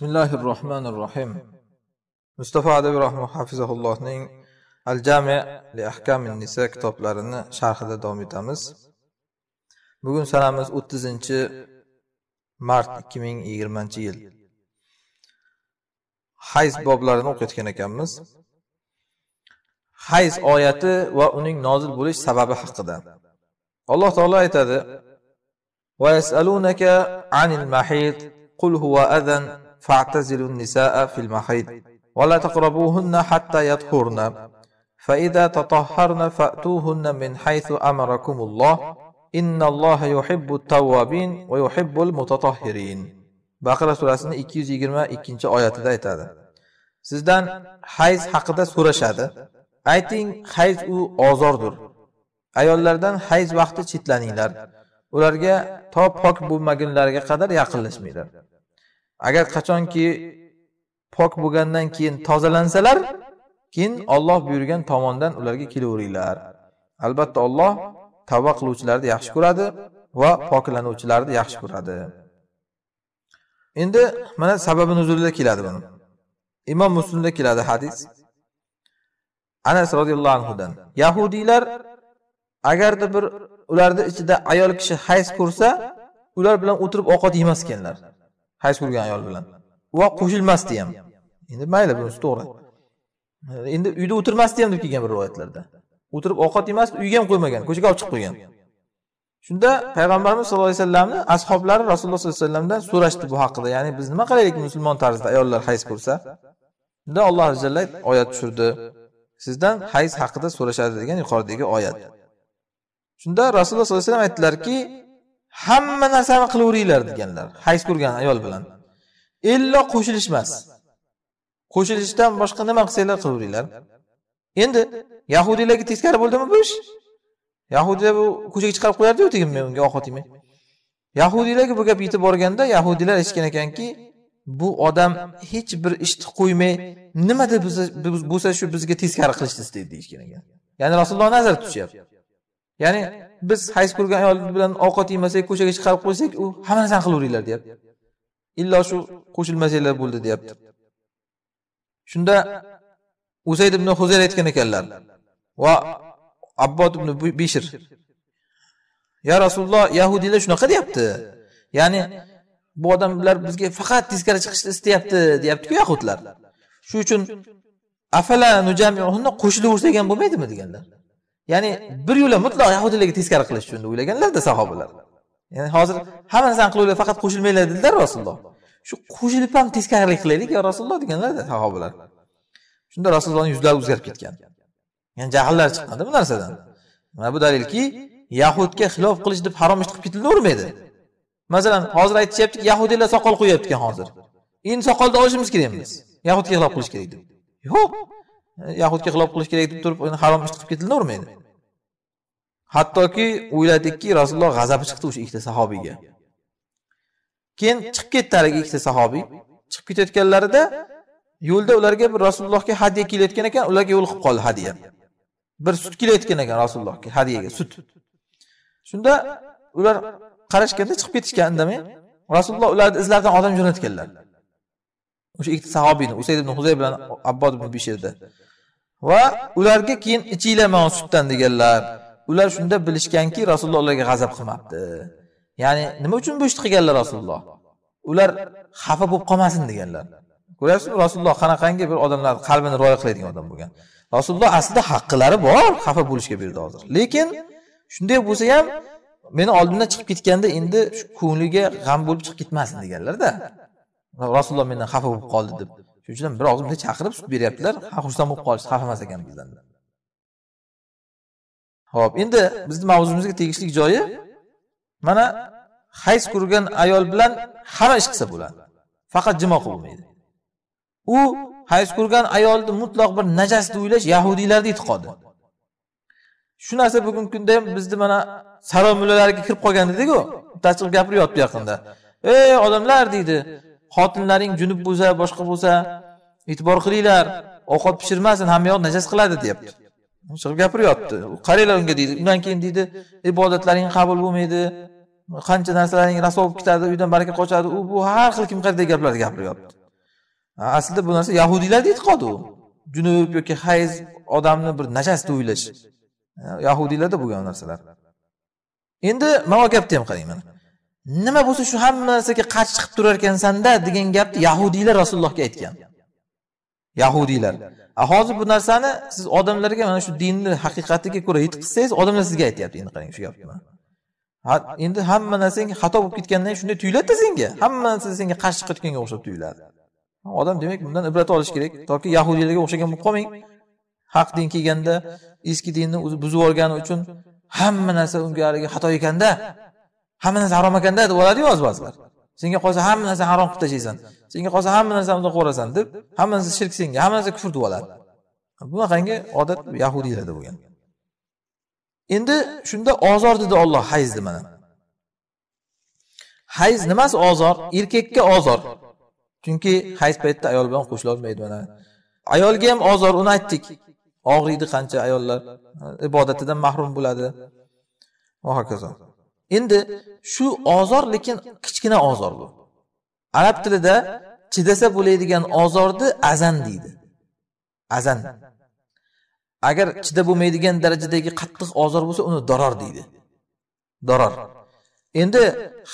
bismillahi rohmanir rohim mustafa adabiy hafizahullohning al jami li ahkami nisa kitoblarini sharhida davom etamiz bugun sanamiz o'ttizinchi mart ikki ming yigirmanchi yil hayz boblarini o'qiyotgan ekanmiz hayz oyati va uning nozil bo'lish sababi haqida alloh taolo aytadi yasalunaka anil المحيط qul هو adan فاعتزلوا النساء في المحيض ولا تقربوهن حتى يطهرن فإذا تطهرن فأتوهن من حيث أمركم الله إن الله يحب التوابين ويحب المتطهرين baqara surasini 222 oyatida aytadi sizdan hayz haqida so'rashadi ayting hayz u ozordir ayollardan hayz vaqti chetlaninglar ularga to pok bo'lmagunlariga qadar yaqinlashmanglar agar qachonki pok bo'lgandan keyin tozalansalar keyin Alloh buyurgan tomondan ularga kelaveringlar albatta Alloh tavba qiluvchilarni yaxshi ko'radi va poklanuvchilarni yaxshi ko'radi endi mana sababi nuzulida keladi buni imom muslimda keladi hadis anas roziyallohu anhudan yahudiylar agarda bir ularni ichida ayol kishi hayz ko'rsa ular bilan o'tirib ovqat yemas ekanlar hayz ko'rgan ayol bilan va qo'shilmasdi ham endi mayli bunisi to'g'ri endi uyda o'tirmasdi ham deb kelgan bir rivoyatlarda o'tirib ovqat yemasdi uyga ham qo'ymagan ko'chaga olib chiqib qo'ygan shunda payg'ambarimiz sallallohu alayhi vasallamni ashoblari rasululloh sollallohu alayhi vasallamdan so'rashdi bu haqida ya'ni biz nima qilaylik musulmon tarzda ayollar hayz ko'rsa shunda alloh azalla oyat tushirdi sizdan hayz haqida so'rashadi degan yuqoridagi oyat shunda rasululloh sollallohu alayhi vasallam aytdilarki hamma narsani qilaveringlar deganlar hayz ko'rgan ayol bilan illo qo'shilish emas qo'shilishdan boshqa nima qilsanglar qilaveringlar endi yahudiylarga teskari bo'ldimi bu ish yahudiylar bu ko'chaga chiqarib qo'yardi tegin men unga ovqat yemay yahudiylarga bu gap yetib borganda yahudiylar aytishgan ekanki bu odam hech bir ishni qo'ymay nima deb bo'lsa shu bizga teskari qilishni istaydi deyishgan ekan ya'ni rasululloh nazarda tutishyapti ya'ni biz hayz ko'rgan ayol bilan ovqat yemasak ko'chaga chiqarib qo'ysak u hamma narsani qilaveringlar deyapti illo shu qo'shilmasanglar bo'ldi deyapti shunda usayd ibn huzayr aytgan ekanlar va abbod ibn bishir ya rasululloh yahudiylar shunaqa deyapti ya'ni bu odamlar bizga faqat teskari chiqishni istayapti deyaptiku yahudlar shuning uchun afala qo'shilaversak ham bo'lmaydimi deganlar ya'ni bir yo'la mutlaq yahudiylarga teskari qilish uchun o'ylaganlarda sahobalar ya'ni hozir hamma narsani qilaverib faqat qo'shilmanglar dedilar rasululloh shu qo'shilib ham teskarilik qilaylik yo rasululloh deganlarda sahobalar shunda rasulullohni yuzlari o'zgarib ketgan ya'ni jahllari chiqqanda bu narsadan mana bu dalilki yahudga xilof qilish deb harom ish qilib ketilavermaydi masalan hozir aytishyaptiki yahudiylar soqol qo'yyapti ekan hozir endi soqolni olishimiz kerakmiz yahudga xilof qilish kerak deb yo'q yahudga xilof qilish kerak deb turib harom ish qilib ketilavermaydi hattoki o'yladikki rasululloh g'azabi chiqdi o'sha ikkita sahobiyga keyin chiqib ketdi haligi ikkita sahobiy chiqib ketayotganlarida yo'lda ularga bir rasulullohga hadya kelayotgan ekan ularga yo'l qilib qoldi hadya bir sut kelayotgan ekan rasulullohga hadyaga sut shunda ular qarashganda chiqib ketishgan indamay rasululloh ularni izlaridan odam jo'natganlar o'sha ikkita sahobiyni usayd ibn huzay bilan abbod ibn bishirni va ularga keyin ichinglar sutdan deganlar ular shunda bilishganki rasululloh ularga g'azab qilmabdi ya'ni nima uchun bu ishni qilganlar rasululloh ular xafa bo'lib qolmasin deganlar ko'ryapsizmi rasululloh qanaqangi bir odamlarni qalbini rioya qiladigan odam bo'lgan rasululloh aslida haqqilari bor xafa bo'lishga berdi hozir lekin shunday bo'lsa ham meni oldimdan chiqib ketganda endi ko'ngliga g'am bo'lib chiqib ketmasin deganlarda rasululloh mendan xafa bo'lib qoldi deb shuning uchun ham bir og'iz chaqirib sut beryaptilar ha xursand bo'lib qolishdi xafa emas ekan bizdan ho'p endi bizni mavzumizga tegishli joyi mana hayz ko'rgan ayol bilan hamma ish qilsa bo'ladi faqat jimo qilib bo'lmaydi u hayz ko'rgan ayolni mutlaq bir najas deb o'ylash yahudiylarni e'tiqodi shu narsa bugungi kunda ham bizni mana saroy mullalariga kirib qolgan ediku bittasi chiqib gapiryapti yaqinda ey odamlar deydi xotinlaring junub bo'lsa boshqa bo'lsa e'tibor qilinglar ovqat pishirmasin hamma yoq najas qiladi deyapti chiqib gapiryapti qaranglar unga deydi undan keyin deydi ibodatlaring qabul bo'lmaydi qancha narsalaring raso bo'lib ketadi uydan baraka qochadi u bu har xil kim qayerda gaplarni gapiryapti aslida bu narsa yahudiylarni e'tiqodi u junub yoki hayz odamni bir najas deb o'ylash yahudiylarda bo'lgan narsalar endi mana bu gapni ham qarang mana nima bo'lsa shu hamma narsaga qarshi chiqib turar ekansanda degan gapni yahudiylar rasulullohga aytgan yahudiylar hozir bu narsani siz odamlarga mana shu dinni haqiqatiga ko'ra yetkazsangiz odamlar sizga aytyapti endi qarang shu gapni endi hamma narsang xato bo'lib ketgandan keyin shunday tuyuladida senga hamma narsa senga qarshi chiqayotganga o'xshab tuyuladi odam demak bundan ibrat olish kerak toki yahudiylarga o'xshagan bo'lib qolmang haq din kelganda eski dinni buzib yuborgani uchun hamma narsa unga haligi xato ekanda hamma narsa harom ekanda deb oladiyu hozir ba'zilar senga qolsa hamma narsani harom qilib tashlaysan senga qolsa hamma narsani unaqa qilasan deb hamma narsa shirk senga hamma narsa kufr deb oladi bunaqangi odat yahudiylarda bo'lgan endi shunda ozor dedi olloh hayzni mana hayz nimasi ozor erkakka ozor chunki hayz paytida ayol bilan qo'shilolmaydi mana ayolga ham ozor uni aytdik og'riydi qancha ayollar ibodatidan mahrum bo'ladi va hokazo endi shu ozor lekin kichkina ozor bu arab tilida chidasa bo'ladigan ozorni azan deydi azan agar chida bo'lmaydigan darajadagi qattiq ozor bo'lsa uni doror deydi doror endi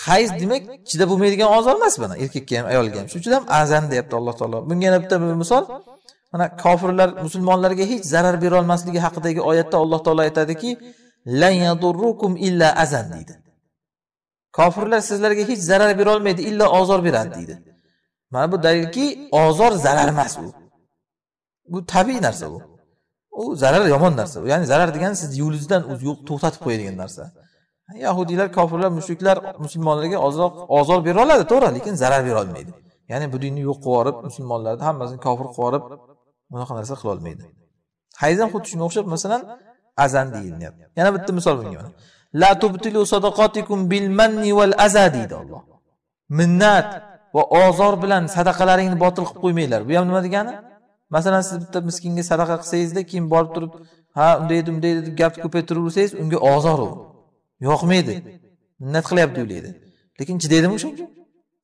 hayz demak chida bo'lmaydigan ozor emas mana erkakka ham ayolga ham shuning uchun ham azan deyapti alloh taolo bunga yana bitta misol mana kofirlar musulmonlarga hech zarar berolmasligi haqidagi oyatda alloh taolo aytadiki lan yadurrukum illa azan deydi kofirlar sizlarga hech zarar berolmaydi illo ozor beradi deydi mana bu dalilki ozor zarar emas u bu tabiiy narsa bu u zarar yomon narsa ya'ni zarar degani sizni yo'lingizdan to'xtatib qo'yadigan narsa yahudiylar kofirlar mushriklar musulmonlarga ozroq ozor bera oladi to'g'ri lekin zarar bera olmaydi ya'ni bu dinni yo'q qilib yuborib musulmonlarni hammasini kofir qilib yuborib bunaqa narsa qilolmaydi hayz ham xuddi shunga o'xshab masalan azan deyilyapti yana bitta misol bunga La tubtilu sadaqatikum bil manni val aza deydi Alloh. Minnat va ozor bilan sadaqalaringni botil qilib qo'ymanglar. Bu ham nima degani? Masalan, siz bitta miskinga sadaqa qilsangizda, keyin borib turib, ha, unday edi, bunday edi deb gapni ko'paytiraversangiz, unga ozor u. Yoqmaydi. Minnat qilyapti o'ylaydi. Lekin chidaydimi o'shanga?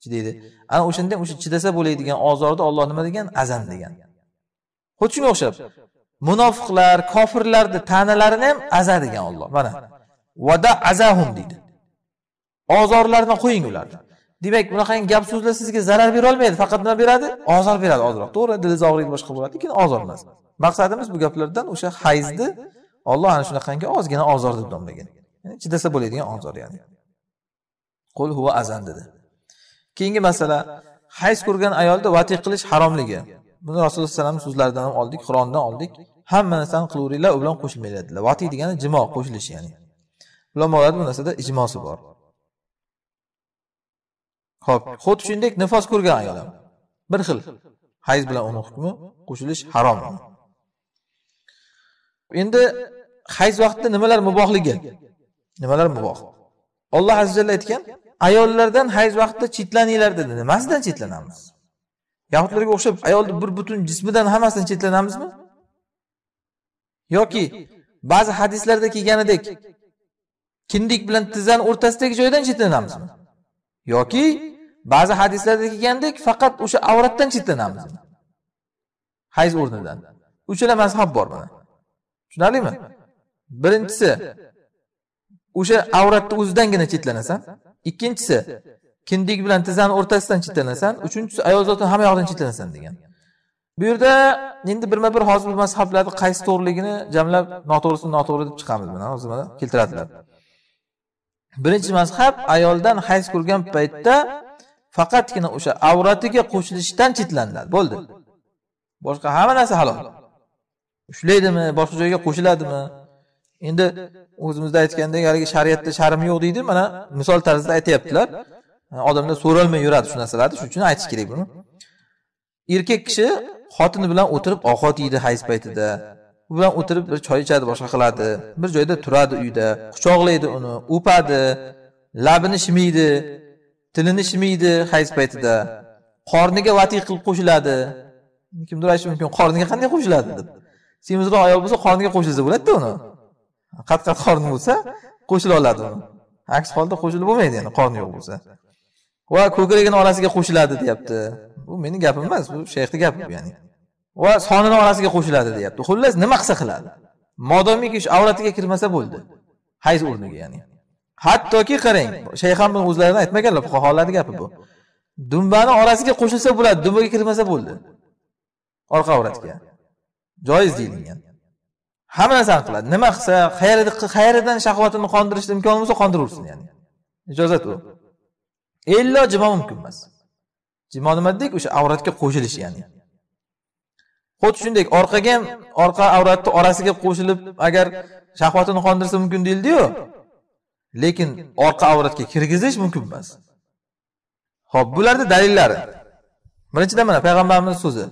Chidaydi. Ana o'shanda o'sha chidasa bo'ladigan ozorni Alloh nima degan? Azan degan. Xuddi shunga o'xshab munofiqlar, kofirlarni tanalarini ham aza degan Alloh. Mana vada azahum deydi ozorlarni qo'ying ularni demak bunaqangi gap so'zlar sizga zarar berolmaydi faqat nima beradi ozor beradi ozroq to'g'ri dilingiz og'riydi boshqa bo'ladi lekin ozor emas maqsadimiz bu gaplardan o'sha hayzni olloh ana shunaqangi ozgina ozor deb nomlagan chidasa bo'ladigan ozor ya'ni qul huva azan dedi keyingi masala hayz ko'rgan ayolni vati qilish haromligi buni rasululloh alayhivasallam so'zlaridan ham oldik qur'ondan oldik hamma narsani qilaveringlar u bilan qo'shilmanglar dedilar vati degani jimo qo'shilish ya'ni ulamolarni bu narsada ijmosi bor ho'p xuddi shuningdek nifos ko'rgan ayol ham bir xil hayz bilan uni hukmi qo'shilish harom endi hayz vaqtida nimalar mubohligi nimalar muboh olloh azza jalla aytgan ayollardan hayz vaqtida chetlaninglar dedi nimasidan chetlanamiz yahudlarga o'xshab ayolni bir butun jismidan hammasidan chetlanamizmi yoki ba'zi hadislarda kelganidek kindik bilan tizzani o'rtasidagi joydan chetlanamizmi yoki ba'zi hadislarda kelgandek faqat o'sha avratdan chetlanamizmi hayz o'rnidan uchala mazhab bor mana tushunarlimi birinchisi o'sha avratni o'zidangina chetlanasan ikkinchisi kindik bilan tizzani o'rtasidan chetlanasan uchinchisi ayol zotini hamma yoqdan chetlanasan degan bu yerda endi birma bir hozir bu mazhablarni qaysi to'g'riligini jamlab noto'g'risini noto'g'ri deb chiqamiz mana hozir keltiradilar birinchi mazhab ayoldan hayz ko'rgan paytda faqatgina o'sha avratiga qo'shilishdan chetlaniladi bo'ldi boshqa hamma narsa halol ushlaydimi boshqa joyga qo'shiladimi endi o'zimizda aytgandek haligi shariatda sharm yo'q deydi mana misol tarzida aytyaptilar odamlar so'ralmay yuradi shu narsalarni shuning uchun aytish kerak buni erkak kishi xotini bilan o'tirib ovqat yeydi hayz paytida u bilan o'tirib bir choy ichadi boshqa qiladi bir joyda turadi uyda quchoqlaydi uni o'padi labini shimiydi tilini shimiydi hayz paytida qorniga vati qilib qo'shiladi kimdir aytishi mumkin qorniga qanday qo'shiladi deb semizroq ayol bo'lsa qorniga qo'shilsa bo'ladida uni qat qat qorni bo'lsa qo'shila oladi uni aks holda qo'shilib bo'lmaydi yani qorni yo'q bo'lsa va ko'kragini orasiga qo'shiladi deyapti bu meni gapim emas bu shayxni gapi ya'ni va sonini orasiga qo'shiladi deyapti xullas nima qilsa qiladi modomiki shu avratiga kirmasa bo'ldi hayz o'rniga ya'ni hattoki qarang shayx ham buni o'zlaridan aytmaganlar fuqarolarni gapi bu dumbani orasiga qo'shilsa bo'ladi dumbaga kirmasa bo'ldi orqa avratga joiz deyilgan hamma narsani qiladi nima qilsa qayeridan shahvatini qondirishni imkoni bo'lsa qondiraversin ya'ni ijozat u illo jimo mumkin emas jimo nima dedik o'sha avratga qo'shilish ya'ni xuddi shunday orqaga ham orqa avratni orasiga qo'shilib agar shahvatini qondirsa mumkin deyildiyu lekin orqa avratga kirgizish mumkin emas ho'p bularni dalillari birinchidan mana payg'ambarimiz so'zi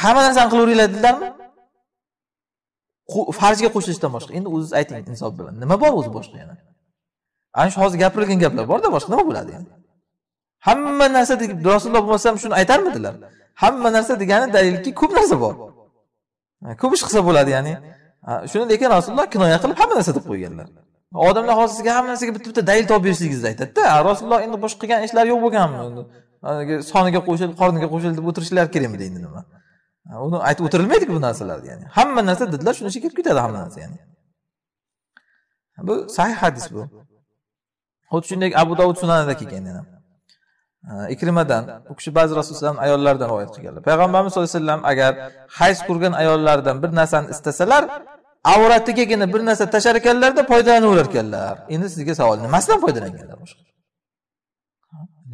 hamma narsani qilaveringlar dedilarmi farzga qo'shilishdan boshqa endi o'zingiz ayting insof bilan nima bor o'zi boshqa yana ana shu hozir gapirilgan gaplar borda boshqa nima bo'ladi endi hamma narsa rasululloh alayhi shuni aytarmidilar hamma narsa degani dalilki ko'p narsa bor ko'p ish qilsa bo'ladi ya'ni shuni lekin rasululloh kinoya qilib hamma narsa deb qo'yganlar odamlar hozir sizga hamma narsaga bitta bitta dalil topib berishligingizni aytadida rasululloh endi boshqa qilgan ishlari yo'q bo'lganmi soniga qo'shil qorniga qo'shil deb o'tirishlar kerakmidi endi nima uni aytib o'tirilmaydiku bu narsalar ya'ni hamma narsa didlar shuni ichiga kirib ketadi hamma narsa ya'ni bu sahih hadis bu xuddi shunday abu dovud sunanida kelgan yana Э, ikrimadan u kishi ba'zi rasululloh alayhi ayollardan rivoyat qilganlar payg'ambarimiz sallallohu alayhi vasallam agar hayz ko'rgan ayollardan bir narsani istasalar avratigagina bir narsa tashlar ekanlarda foydalanaverar ekanlar endi sizga savol nimasidan foydalanganlar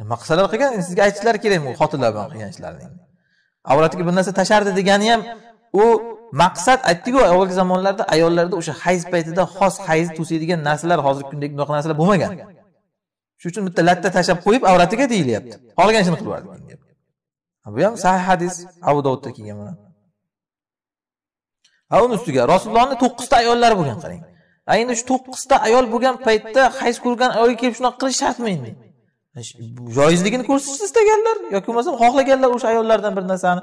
nima qilsalar qilgan sizga aytishlari kerak bu xotinlar bilan qilgan ishlarini avratiga bir narsa tashlardi degani ham u maqsad aytdiku avvalgi zamonlarda ayollarda o'sha hayz paytida xos hayzni to'saydigan narsalar hozirgi kundagi bunaqa narsalar bo'lmagan shuning uchun bitta latta tashlab qo'yib avratiga deyilyapti xohlagan ishini qilib yuboradi bu ham sahih hadis abu dovudda kelgan mana va uni ustiga rasulullohni to'qqizta ayollari bo'lgan qarang endi shu to'qqizta ayol bo'lgan paytda hayz ko'rgan ayolga kelib shunaqa qilish shartmi endi joizligini ko'rsatish istaganlar yoki bo'lmasam xohlaganlar o'sha ayollardan bir narsani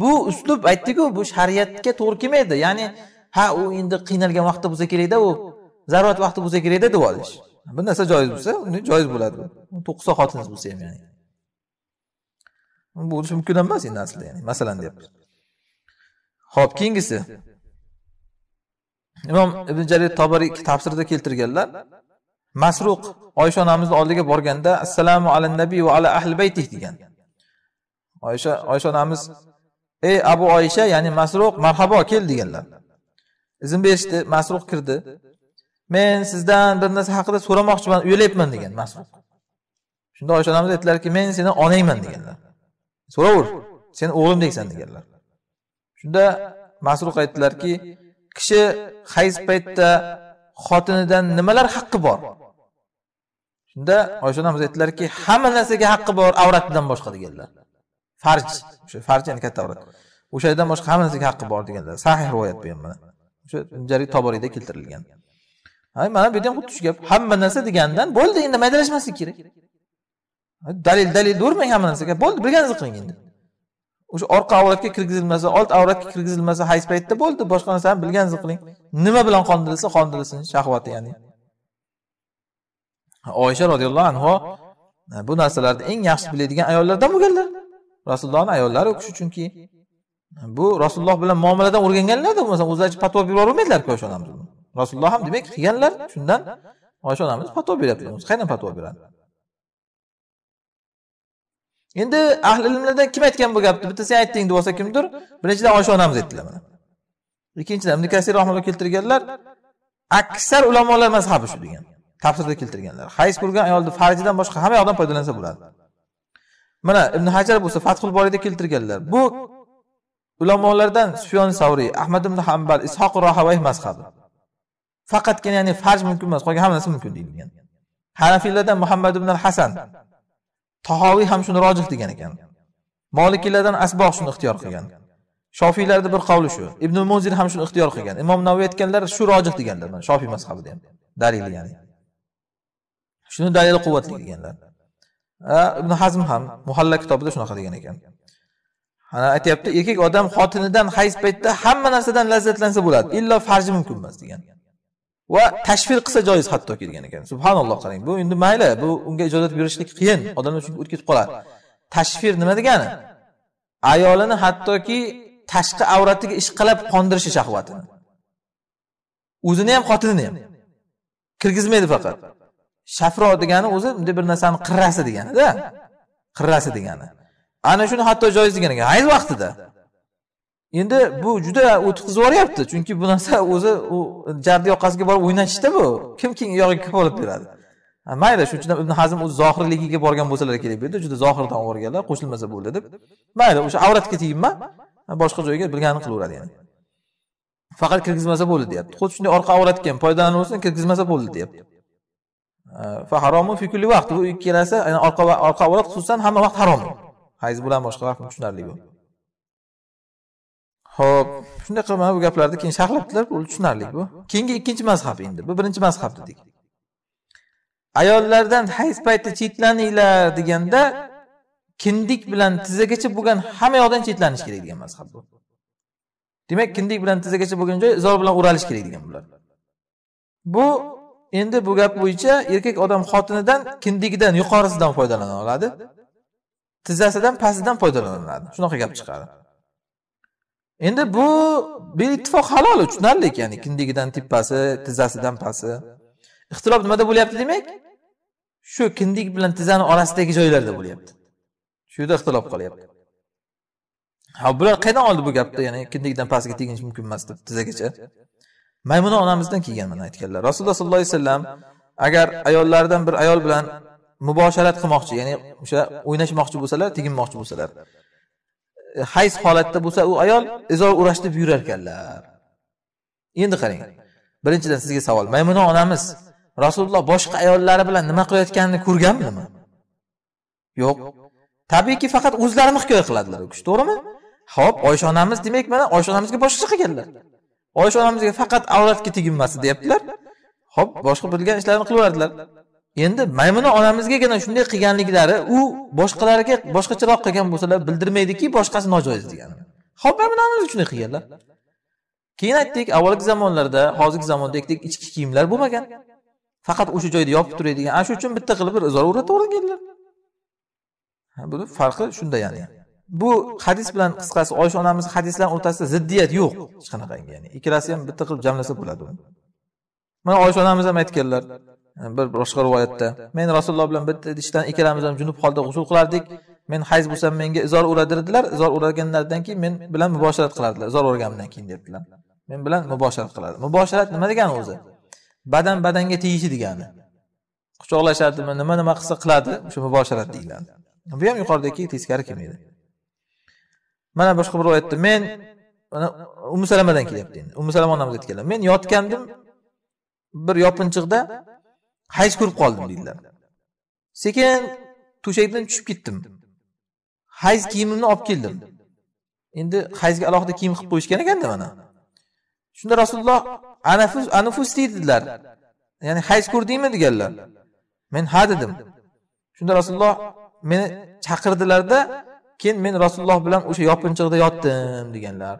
bu uslub aytdiku bu shariatga to'g'ri kelmaydi ya'ni ha u endi qiynalgan vaqtda bo'lsa kerakda u zarurat vaqti bo'lsa kerakda deb olish bir narsa joiz bo'lsa uni joiz bo'ladi to'qqiz soat xotiningiz bo'lsa ham ya'ni bu bo'lishi mumkin emas endi aslida ya'ni masalan deyapti ho'p keyingisi imom ibn jarir tobariy tafsirida keltirganlar masruq oysha onamizni oldiga borganda assalomu ala nabiy va ala ahli baytih degan oysha oysha onamiz ey abu oysha ya'ni masruq marhabo kel deganlar izn berishdi masruq kirdi men sizdan bir narsa haqida so'ramoqchiman uyalyapman degan masud shunda oysha onamiz aytdilarki men seni onangman deganlar so'raver sen o'g'limdeksan deganlar shunda masruq aytdilarki kishi hayz paytda xotinidan nimalar haqqi bor shunda oysha onamiz aytdilarki hamma narsaga haqqi bor avratidan boshqa deganlar farj o'sha farj ya'ni katta avrat o'shadan boshqa hamma narsaga haqqi bor deganlar sahih rivoyat bu ham o'sha bunchalik toboriyda keltirilgan mana bu yerda ham xuddi shu gap hamma narsa degandan bo'ldi endi maydalashmaslik kerak dalil dalil urmang hamma narsaga bo'ldi bilganingizni qiling endi o'sha orqa avratga kirgizilmasa old avratga kirgizilmasa hayz paytida bo'ldi boshqa narsani bilganingizni qiling nima bilan qondirilsa qondirilsin shahvati ya'ni oysha roziyallohu anhu bu narsalarni eng yaxshi biladigan ayollardan bo'lganlar rasulullohni ayollari u kishi chunki bu rasululloh bilan muomaladan o'rganganlarda bo'lmasa o'zlaricha patvo berib yubormaydilarku oysha onamiz rasululloh ham demak qilganlar shundan oysha onamiz fatvo beryaptilar qayerdan fatvo beradi endi ahli ilmlardan kim aytgan bu gapni bitta sen aytding deb olsa kimdir birinchidan oysha onamiz aytdilar mana ikkinchidan ibn kasir rahmalloh keltirganlar aksar ulamolar mazhabi shu degan tafsirda keltirganlar hayz ko'rgan ayolni farjidan boshqa hamma yoqdan foydalansa bo'ladi mana ibn hajar bo'lsa fathul boriyda keltirganlar bu ulamolardan sufyon savriy ahmad ibn hambal ishoq rohavay mazhabi faqatgina ya'ni farz mumkin emas qolgan hammasi mumkin deyilgan hanafiylardan muhammad ibn hasan tahoviy ham shuni rojih degan ekan molikiylardan asboh shuni ixtiyor qilgan shofiylarni bir qavli shu ibn munzir ham shuni ixtiyor qilgan imom navoiy aytganlar shu rojih deganlar mana shofiy mazhabida ham dalil ya'ni shuni dalili quvvatli deganlar ibn hazm ham muhalla kitobida shunaqa degan ekan ana aytyapti erkak odam xotinidan hayz paytida hamma narsadan lazzatlansa bo'ladi illo farzi mumkin emas degan va tashvir qilsa joiz hattoki degan ekan subhanalloh qarang bu endi mayli bu unga ijozat berishlik qiyin odamlar chunki o'tkazib qoladi tashvir nima degani ayolini hattoki tashqi avratiga ishqalab qondirishi shahvatini o'zini ham xotinini ham kirgizmaydi faqat shafro degani o'zi bunday bir narsani qirrasi deganida qirrasi degani ana shuni hatto joiz degan ekan hayz vaqtida endi bu juda o'tqizib yuboryapti chunki bu narsa o'zi u jarni yoqasiga borib o'ynatishda bu kim kim yog'iga kafolat beradi mayli shuning uchun ibn hazm o'zi zohirligiga borgan bo'lsalar kerak bu yerda juda zohirdan o'rganlar qo'shilmasa bo'ldi deb mayli o'sha avratga tegibman boshqa joyga bilganini qilaveradi ya'ni faqat kirgizmasa bo'ldi deyapti xuddi shunday orqa avratga ham foydalanaversin kirgizmasa bo'ldi deyapti faharomu fi vaqt bu ikkalasi orqa orqa avrat xususan hamma vaqt harom hayz bilan boshqa vaqt tushunarli bu ho'p shunaqa mana bu gaplarni keyin sharhlabdilar bu tushunarli bu keyingi ikkinchi mazhab endi bu birinchi mazhab dedik ayollardan hayz payti chetlaninglar deganda kindik bilan tizzagacha bo'lgan hamma yoqdan chetlanish kerak degan mazhab bu demak kindik bilan tizzagacha bo'lgan joy izor bilan o'ralish kerak degan bular bu endi bu gap bo'yicha erkak odam xotinidan kindigidan yuqorisidan foydalana oladi tizzasidan pastidan foydalaniladi shunaqa gap chiqadi endi bu beittifoq halol tushunarli ya'ni kindigidan tepasi tizzasidan pasi ixtilof nimada bo'lyapti demak shu kindik bilan tizzani orasidagi joylarda bo'lyapti shu yerda ixtilof qolyapti ha bular qayerdan oldi bu gapni ya'ni kindikdan pastga teginish mumkin emas deb tizzagacha maymuna onamizdan kelgan mana aytganlar rasululloh sollallohu alayhi vasallam agar ayollaridan bir ayol bilan mubosharat qilmoqchi ya'ni o'sha o'ynashmoqchi bo'lsalar teginmoqchi bo'lsalar hayz holatda bo'lsa u ayol izor urashtirib yurar ekanlar endi qarang birinchidan sizga savol maymuna onamiz rasululloh boshqa ayollari bilan nima qilayotganini ko'rganmidimi yo'q tabiiyki faqat o'zlarini hikoya qiladilar u kishi to'g'rimi ho'p oysha onamiz demak mana oysha onamizga boshqacha qilganlar oysha onamizga faqat avratga teginmasin deyaptilar ho'p boshqa bilgan ishlarini qilaverdilar endi maymuna onamizgagina shunday qilganliklari u boshqalarga boshqacharoq qilgan bo'lsalar bildirmaydiki boshqasi nojoiz degani ho'p maymuna onamiz shunday qilganlar keyin aytdik avvalgi zamonlarda hozirgi zamondagidek ichki kiyimlar bo'lmagan faqat o'sha joyda yopib turadigan ana shu uchun bitta qilib bir izor o'rata o'rganganlar buni farqi shunda ya'ni bu hadis bilan qisqasi oysha onamiz hadislar o'rtasida ziddiyat yo'q hech qanaqangi ya'ni ikkalasi ham bitta qilib jamlasa bo'ladi mana oysha onamiz ham aytganlar bir boshqa rivoyatda men rasululloh bilan bitta idishdan ikkalamiz ham junub holda g'usul qilardik men hayz bo'lsam menga izor uradirdilar izor uraganlaridan keyin men bilan muboshirat qilardilar izor urganimdan keyin debdilar men bilan muboshirat qiladi muboshirat nima degani o'zi badan badanga tegishi degani quchoqlashadimi nima nima qilsa qiladi o'sha muboshirat deyiladi bu ham yuqoridagi teskari kelmaydi mana boshqa bir rivoyatda men mana umu salamadan kelyapti endi umu salama onamiz aytganlar men yotgandim bir yopinchiqda hayz ko'rib qoldim dedilar sekin to'shakdan tushib ketdim hayz kiyimimni olib keldim endi hayzga alohida kiyim qilib qo'yishgan ekanda mana shunda rasululloh anafus anufus deydilar ya'ni hayz ko'rdingmi deganlar men ha dedim shunda rasululloh meni chaqirdilarda keyin men rasululloh bilan o'sha yopinchiqda yotdim deganlar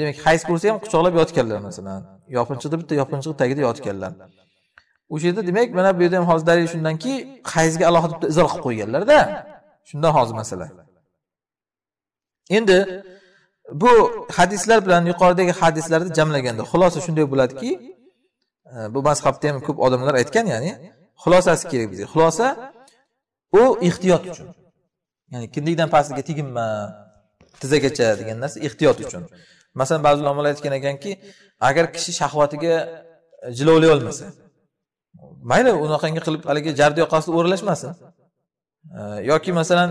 demak hayz ko'rsa ham quchoqlab yotganlar masalan yopinchiqda bitta yopinchiq tagida yotganlar o'sha yerda demak mana bu yerda ham hozir dalil shundanki qaysiga alohida bitta izor qilib qo'yganlarda shundan hozir masala endi bu hadislar bilan yuqoridagi hadislarni jamlaganda xulosa shunday bo'ladiki e, bu mazhabda ham ko'p odamlar aytgan ya'ni xulosasi kerak bizga xulosa u ehtiyot uchun ya'ni kindikdan pastiga teginma tizzagacha degan narsa ehtiyot uchun masalan ba'zi ulamolar aytgan ekanki agar kishi shahvatiga jilovlay olmasa mayli unaqangi qilib haligi jarni yoqasida o'ralashmasin yoki masalan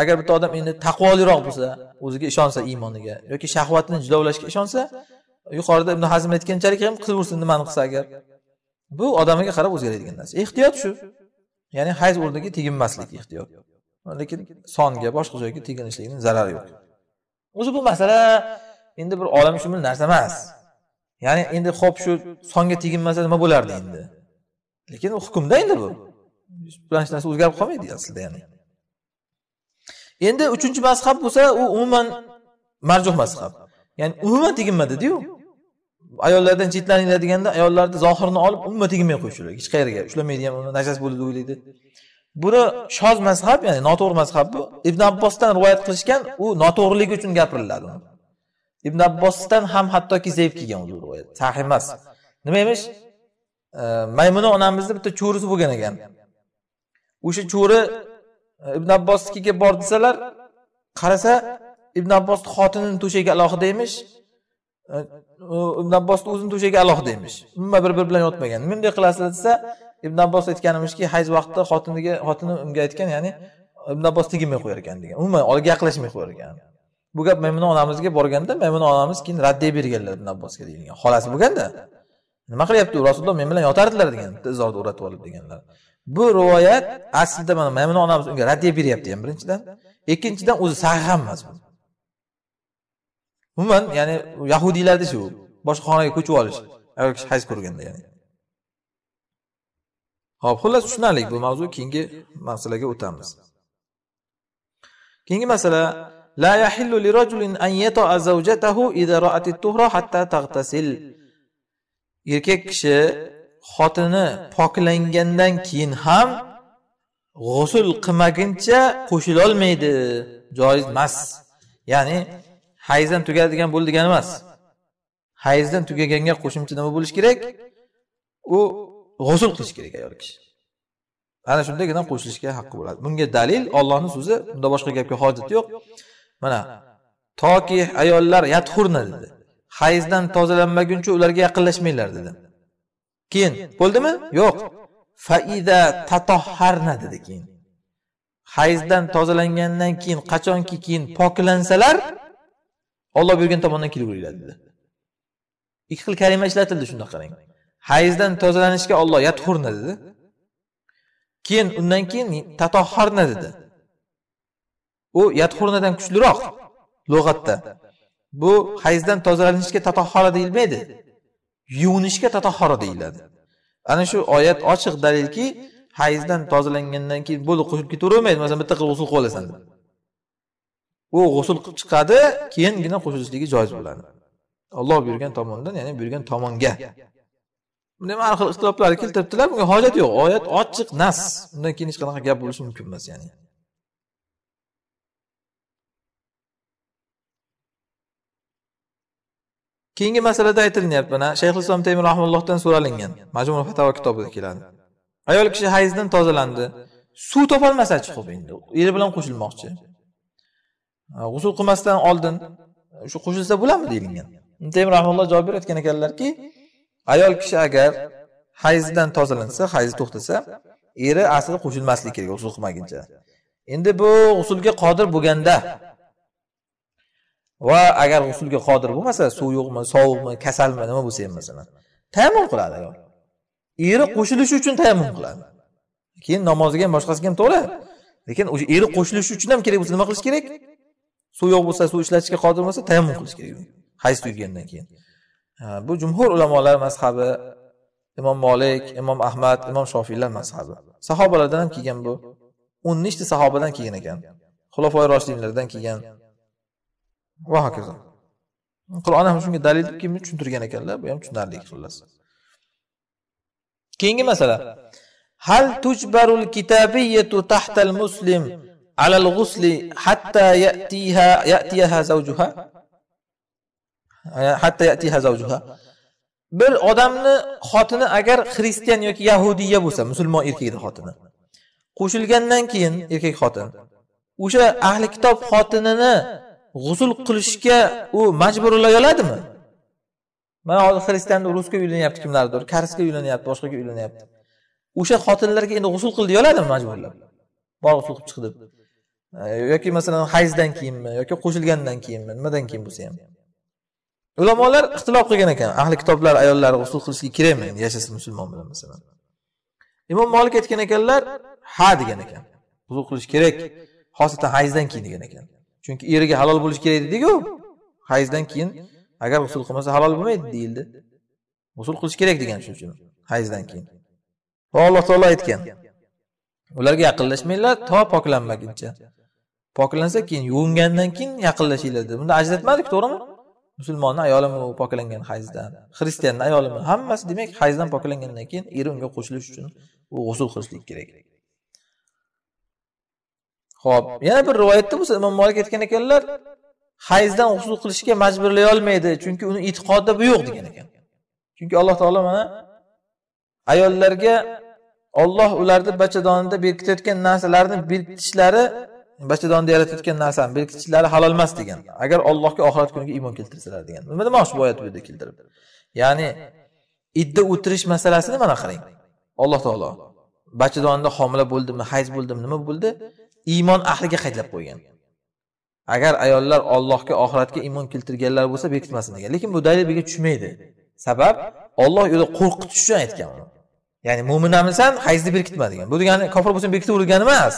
agar bitta odam endi taqvoliroq bo'lsa o'ziga ishonsa iymoniga yoki shahvatini jilovlashga ishonsa yuqorida ibn hazm aytganchalik ham qilaversin nimani qilsa agar bu odamiga qarab o'zgaradigan narsa ehtiyot shu ya'ni hayz o'rniga teginmaslik ehtiyot lekin songa boshqa joyga teginishlikni zarari yo'q o'zi bu masala endi bir olam shumul narsa emas ya'ni endi ho'p shu songa teginmasa nima bo'lardi endi lekin u hukmda endi bu hech narsa o'zgarib qolmaydi aslida ya'ni endi uchinchi mazhab bo'lsa u umuman marjuh mazhab ya'ni umuman teginma dediyu ayollardan chetlaninglar deganda ayollarni zohirini olib umuman teginmay qo'yish hech qayerga ushlamaydigan ham uni najas bo'ladi o'ylaydi buni shoz mazhab ya'ni noto'g'ri mazhab bu ibn abbosdan rivoyat qilishgan u noto'g'riligi uchun gapiriladi ibn abbosdan ham hattoki zaif kelgan u rivoyat sahih emas nima emish maymuna onamizni bitta cho'risi bo'lgan ekan o'sha cho'ri e, ibn abbosnikiga bor desalar qarasa ibn abbosni xotinini to'shagi alohida emish e, ibn abbosni o'zini to'shagi alohida emish umuman bir biri bilan yotmagan bunday qilasizlar desa ibn abbos aytganimizki hayz vaqtida xotiniga xotini unga aytgan ya'ni ibn abbos tegmay qo'yar ekan degan umuman olga yaqinlashmay qo'yar ekan bu gap maymuna onamizga borganda maymuna onamiz keyin raddiya berganlar ibn abbosga deyilgan xolasi bo'lganda nima qilyapti u rasululloh men bilan yotardilar degan bitta izorni o'ratib olib deganlar bu rivoyat aslida mana maymuna onamiz unga raddiya beryapti ham birinchidan ikkinchidan o'zi sahih ham emas umuman ya'ni yahudiylarda shu boshqa xonaga ko'chib olish ayol kishi hayz ko'rganda ya'ni ho'p xullas tushunarli bu mavzu keyingi masalaga o'tamiz keyingi masala la yahillu li rajulin an yata'a zawjatahu idza ra'at tuhra hatta taghtasil erkak kishi xotini poklangandan keyin ham g'usul qilmaguncha qo'shilolmaydi joiz emas ya'ni hayzdan tugadigan bo'ldi degani emas hayzdan tugaganga qo'shimcha nima bo'lishi kerak u g'usul qilish kerak ayol kishi ana shundagina qo'shilishga haqqi bo'ladi bunga dalil ollohni so'zi bunda boshqa gapga hojat yo'q mana toki ayollar yathurna dedi hayzdan tozalanmaguncha ularga yaqinlashmanglar dedi keyin bo'ldimi yo'q faida tatoharna dedi keyin hayzdan tozalangandan keyin qachonki keyin poklansalar olloh buyurgan tomondan kelaveringlar dedi ikki xil kalima ishlatildi shunda qarang hayzdan tozalanishga olloh yathurna dedi keyin undan keyin tatoharna dedi u yathurnadan kuchliroq lug'atda bu hayzdan tozalanishga tatahhora deyilmaydi yuvinishga tatahhora deyiladi ana shu oyat ochiq dalilki hayzdan tozalangandan keyin bo'ldi qo'shib ketavermaydi masalan bitta qilib g'usul qilib olasan u g'usul qilib chiqadi keyingina qo'shilishligi joiz bo'ladi olloh buyurgan tomondan ya'ni buyurgan tomonga buni ham har xil ixtiloblar keltiribdilar bunga hojat yo'q oyat ochiq nas undan keyin hech qanaqa gap bo'lishi mumkin emas ya'ni keyingi masalada aytilyapti mana shayx islom temir rahmallohdan so'ralingan majmul fatavo kitobida keladi ayol kishi hayzdan tozalandi suv topolmasachi ho'p endi eri bilan qo'shilmoqchi g'usul qilmasdan oldin shu qo'shilsa bo'ladimi deyilgan temir rahmalloh javob berayotgan ekanlarki ayol kishi agar hayzdan tozalansa hayzi to'xtasa eri aslida qo'shilmasligi kerak g'usul qilmaguncha endi bu g'usulga qodir bo'lganda va agar g'usulga qodir bo'lmasa suv yo'qmi sovuqmi kasalmi nima bo'lsa ham masalan tayammum qiladi ayol eri qo'shilishi uchun tayammum qiladi keyin namoziga ham boshqasiga ham to'la lekin o'sha eri qo'shilishi uchun ham kerak bo'lsa nima qilish kerak suv yo'q bo'lsa suv ishlatishga qodir bo'lmasa tayammum qilish kerak hayz tuygandan keyin bu jumhur ulamolar mazhabi imom molik imom ahmad imom shofiylar mazhabi sahobalardan ham kelgan bu o'n nechta sahobadan kelgan ekan xulofoi roshidinlardan kelgan va hokazo qur'on ham shunga dalil deb kimni tushuntirgan ekanlar bu ham tushunarli xullas keyingi masala hal tujbarul kitabiyatu tahtal muslim alal g'usli hatta ya'tiha ya'tiha zawjuha hatta ya'tiha zawjuha bir odamni xotini agar xristian yoki yahudiya bo'lsa musulmon erkakni xotini qo'shilgandan keyin erkak xotin o'sha ahli kitob xotinini g'usul qilishga u majburlay oladimi mana hozir xristianni rusga uylanyapti kimlardir karsga uylanyapti boshqaga uylanyapti o'sha xotinlarga endi g'usul qil deya oladimi majburlab bor g'usul qilib chiq deb yoki masalan hayzdan keyinmi yoki qo'shilgandan keyinmi nimadan keyin bo'lsa ham ulamolar ixtilof qilgan ekan ahli kitoblar ayollari g'usul qilishga kerakmi endi yashasa musulmon bilan masalan imom molik aytgan ekanlar ha degan ekan g'usul qilish kerak xosatan hayzdan keyin degan ekan chunki eriga halol bo'lishi kerak dediku hayzdan keyin agar g'usul qilmasa halol bo'lmaydi deyildi g'usul qilish kerak degan shuning uchun hayzdan keyin va alloh taolo aytgan ularga yaqinlashmanglar to poklanmaguncha poklansa keyin yuvingandan keyin yaqinlashinglar dedi bunda ajratmadik to'g'rimi musulmonni ayolimi u poklangan hayzdan xristianni ayolimi hammasi demak hayzdan poklangandan keyin eri unga qo'shilish uchun u g'usul qilishlik kerak Xo'p, yana bir rivoyatda bo'lsa Imom Molik aytgan ekanlar, hayzdan g'usul qilishga majburlay olmaydi, chunki uni e'tiqodda bu yo'q degan ekan. Chunki Alloh taolo mana ayollarga Alloh ularni bachadonida berkitayotgan narsalarni berkitishlari bachadonda yaratayotgan narsani berkitishlari halol emas degan. Agar Allohga oxirat kuniga iymon keltirsalar degan. Nima demoqchi bu oyat bu yerda keltirib? Ya'ni idda o'tirish masalasini mana qarang. Alloh taolo bachadonda homila bo'ldimmi, hayz bo'ldimi nima bo'ldi? iymon ahliga qaytlab qo'ygan agar ayollar ollohga oxiratga iymon keltirganlar bo'lsa bekitmasin degan lekin bu dalil bunga tushmaydi sabab olloh yo'lida qo'rqitish uchun aytgan uni ya'ni mo'minamisan hayzni berkitma degan bu degani kofir bo'lsang berkitavergan emas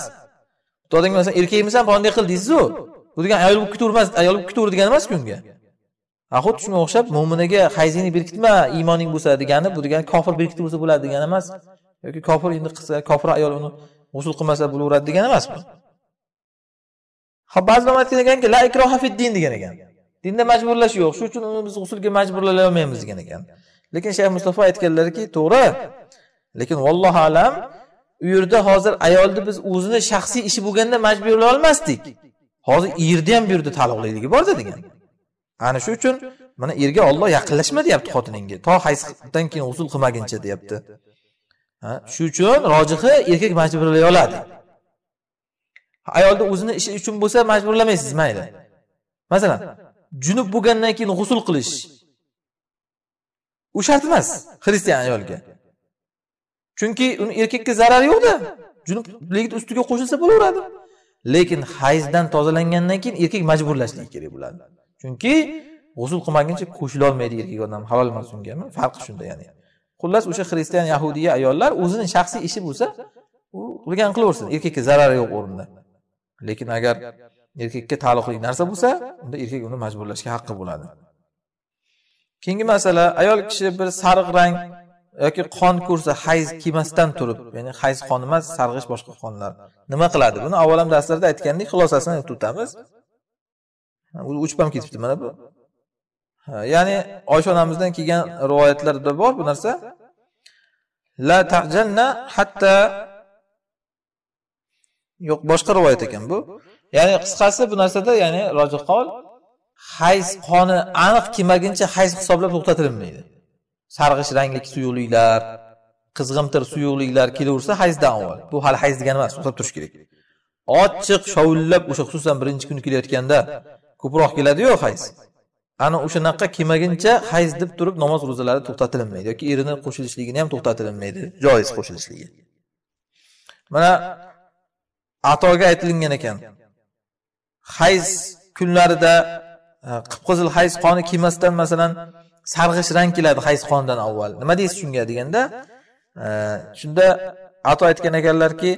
xudodan masalan erkakmisan bunday qil deysizu bu degani ayol bo'lib ketavermas ayol bo'lib ketaver degani emas bunga xuddi shunga o'xshab mo'miniga hayzingni berkitma iymoning bo'lsa degani bu degani kofir berkitib bo'lsa bo'ladi degani emas yoki kofir endi qilsa kofir ayol uni g'usul qilmasa bo'laveradi degani emas bu ha ba'zi olimlar deganki la ikroha fid din degan ekan dinda majburlash yo'q shuning uchun uni biz g'usulga majburlay olmaymiz degan ekan lekin shayx mustafa aytganlarki to'g'ri lekin vallohu alam u yerda hozir ayolni biz o'zini shaxsiy ishi bo'lganda majburlay olmasdik hozir erni ham bu yerda taalluqliligi borda degan ana shu uchun mana erga olloh yaqinlashma deyapti xotiningga to hayzdan keyin g'usul qilmaguncha deyapti shu uchun rojihi erkak majburlay oladi ayolni o'zini ishi uchun bo'lsa majburlamaysiz mayli masalan junub bo'lgandan keyin g'usul qilish u shart emas xristian ayolga chunki uni erkakka zarari yo'qda junublik ustiga qo'shilsa bo'laveradi lekin hayzdan tozalangandan keyin erkak majburlashligi kerak bo'ladi chunki g'usul qilmaguncha qo'shilolmaydi erkak odam halol emas unga farqi shunda ya'ni xullas o'sha xristian yahudiya ayollar o'zini shaxsiy ishi bo'lsa u qilgan qilaversin erkakka zarari yo'q o'rinda lekin agar erkakka taalluqli narsa bo'lsa unda erkak uni majburlashga haqqi bo'ladi keyingi masala ayol kishi bir sariq rang yoki qon ko'rsa hayz kiymasdan turib ya'ni hayz qon emas sarg'ish boshqa qonlar nima qiladi buni avvalam darslarda aytgandik xulosasini aytib o'tamiz o'chib ham ketibdi mana bu ya'ni oysha onamizdan kelgan rivoyatlarda bor bu narsa la tajanna hatta yo'q boshqa rivoyat ekan bu ya'ni qisqasi bu narsada ya'ni roji qol hayz qoni aniq kelmaguncha hayz hisoblab to'xtatilinmaydi sarg'ish rangli suyuqliklar qizg'imtir suyuqliklar kelaversa hayzdan avval bu hali hayz degani emas to'xtab turish kerak ochiq shovullab o'sha xususan birinchi kuni kelayotganda ko'proq keladiyu hayz ana o'shanaqa kelmaguncha hayz deb turib namoz ro'zalari to'xtatilinmaydi yoki erini qo'shilishligini ham to'xtatilinmaydi joiz qo'shilishligi mana atoga aytilingan ekan hayz kunlarida e, qip qizil hayz qoni kiymasdan masalan sarg'ish rang keladi hayz qonidan avval nima deysiz shunga deganda e, shunda ato aytgan ekanlarki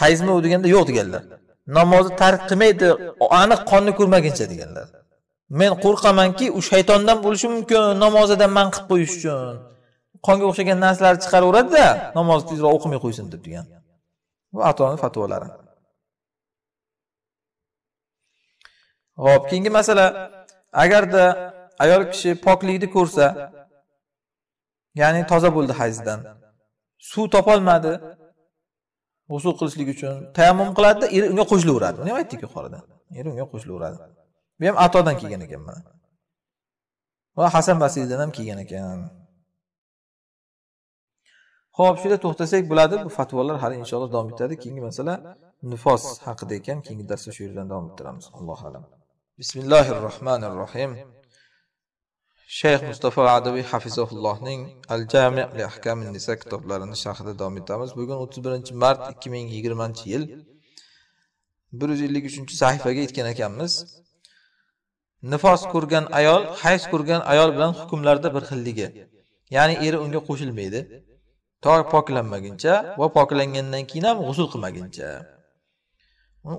hayzmi u deganda yo'q deganlar namozni tark qilmaydi aniq qonni ko'rmaguncha deganlar men qo'rqamanki u shaytondan bo'lishi mumkin namozidan man qilib qo'yish uchun qonga o'xshagan narsalarni chiqaraveradida namozni tezroq o'qimay qo'ysin deb degan bu atoni fatvolari ho'p keyingi masala agarda ayol kishi poklikni ko'rsa ya'ni toza bo'ldi hayzdan suv topolmadi g'usul qilishlik uchun tayammum qiladida eri unga qo'shilaveradi buni ham aytdik yuqorida eri unga qo'shilaveradi bu ham atodan kelgan ekan mana va hasan basiydan ham kelgan ekan ho'p shu yerda to'xtasak bo'ladi bu fatvolar hali inshaalloh davom etadi keyingi masala nifos haqida ekan keyingi darsda shu yerdan davom ettiramiz allohu alam bismillahi rohmanir rohim shayx mustafa adaviy hafizullohning al jami li nisa kitoblarini sharhida davom etamiz bugun o'ttiz birinchi mart ikki ming yigirmanchi yil bir yuz ellik uchinchi sahifaga yetgan ekanmiz nifos ko'rgan ayol hayz ko'rgan ayol bilan hukmlarda bir xilligi ya'ni eri unga qo'shilmaydi to poklanmaguncha va poklangandan keyin ham g'usul qilmaguncha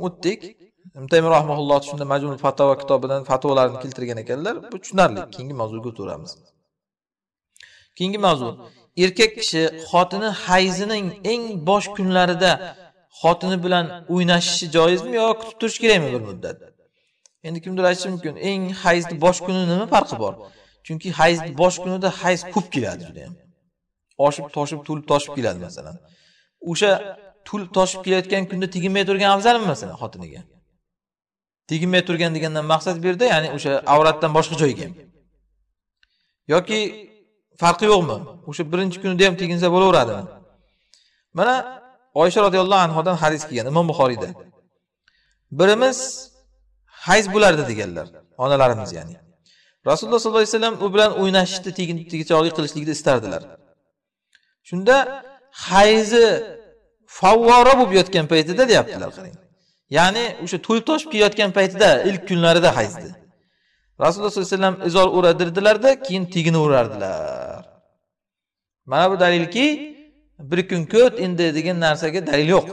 o'tdik imtaymi rahmaulloh shunda majmul fatvo kitobidan fatvolarni keltirgan ekanlar bu tushunarli keyingi mavzuga o'taveramiz keyingi mavzu erkak kishi xotini hayzining eng bosh kunlarida xotini bilan o'ynashishi joizmi yo kutib turish kerakmi bir muddat endi kimdir aytishi mumkin eng hayzni bosh kuni nima farqi bor chunki hayzni bosh kunida hayz ko'p keladi judayam oshib toshib to'lib toshib keladi masalan o'sha to'lib toshib kelayotgan kunda teginmay turgan afzalmi masalan xotiniga tegmay turgan degandan maqsad bu yerda ya'ni o'sha avratdan boshqa joyga ham yoki farqi yo'qmi o'sha birinchi kunida ham teginsa bo'laveradimi mana oysha roziyallohu anhudan hadis kelgan imom buxoriyda birimiz hayz bo'lardi deganlar onalarimiz ya'ni rasululloh sollallohu alayhi vasallam u bilan o'ynashishni tegin tegichog'lik qilishlikni istardilar shunda hayzi favvora bo'lib yotgan paytida deyaptilar qarang ya'ni o'sha toshib kelayotgan paytida ilk kunlarida hayzdi rasululloh sollallohu alayhi vasallam izor o'radirdilarda keyin o'rardilar mana bu dalilki bir kun ko't endi degan narsaga dalil yo'q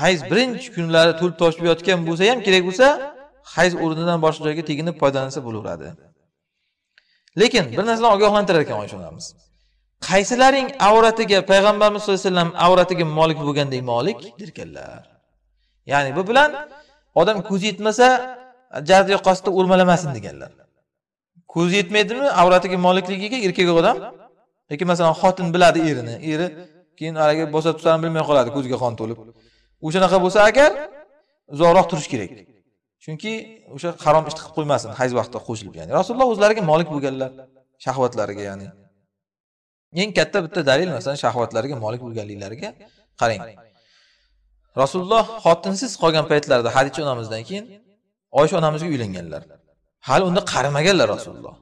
hayz birinchi kunlari to'lib toshib yotgan bo'lsa ham kerak bo'lsa hayz o'rnidan boshqa joyga teginib foydalansa bo'laveradi lekin bir narsadan ogohlantirar ekan oysha onamiz qaysilaring avratiga payg'ambarimiz sallallohu alayhi vasallam avratiga molik bo'lganday molik derkanlar ya'ni bu bilan odam ko'zi yetmasa jaz yoqasida o'rmalamasin deganlar ko'zi yetmaydimi avratiga molikligiga erkak odam yoki masalan xotin biladi erini eri keyin haligi bosa tusarini bilmay qoladi ko'ziga qon to'lib o'shanaqa bo'lsa agar uzoqroq turish kerak chunki o'sha harom ishni qilib qo'ymasin hayz vaqtida qo'shilib ya'ni rasululloh o'zlariga molik bo'lganlar shahvatlariga ya'ni eng katta bitta dalil masalan shahvatlarga molik bo'lganliklariga qarang rasululloh xotinsiz qolgan paytlarida hadicha onamizdan keyin oysha onamizga uylanganlar hali unda qarimaganlar rasululloh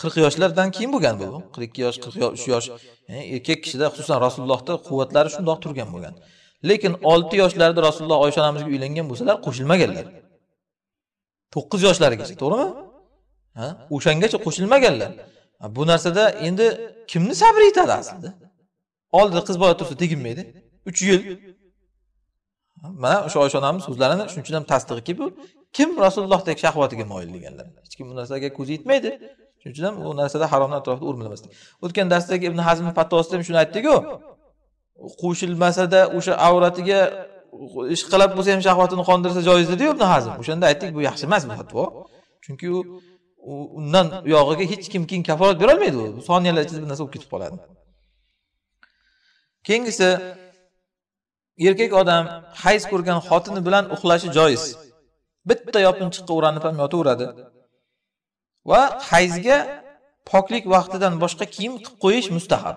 qirq yoshlardan keyin bo'lgan bu qirq ikki yosh qirq uch yosh e, erkak kishida xususan rasulullohda quvvatlari shundoq turgan bo'lgan lekin olti yoshlarida rasululloh oysha onamizga uylangan bo'lsalar qo'shilmaganlar to'qqiz yoshlarigacha to'g'rimi ha o'shangacha qo'shilmaganlar bu narsada endi kimni sabri yetadi aslida oldida qiz bola tursa teginmaydi uch yil mana o'sha oysha onamiz so'zlarini shuning uchun ham tasdiqki bu kim rasulullohdek shahvatiga moyil deganlar hech kim bu narsaga ko'zi yetmaydi shuning uchun ham u narsada haromni atrofida o'rmilmaslik o'tgan darsdagi ibn hazm fatvosida ham shuni aytdiku qo'shilmasada o'sha avratiga ishqalab bo'lsa ham shahvatini qondirsa joiz dediyu ibn hazm o'shanda aytdik bu yaxshi emas bu fatvo chunki u undan uyog'iga hech kim keyin kafolat berolmaydi u soniyalar ichida bir narsa bo'lib ketib qoladi keyingisi erkak odam hayz ko'rgan xotini bilan uxlashi joiz bitta yopinchiqqa o'ranib ham yotaveradi va hayzga poklik vaqtidan boshqa kiyim qilib qo'yish mustahab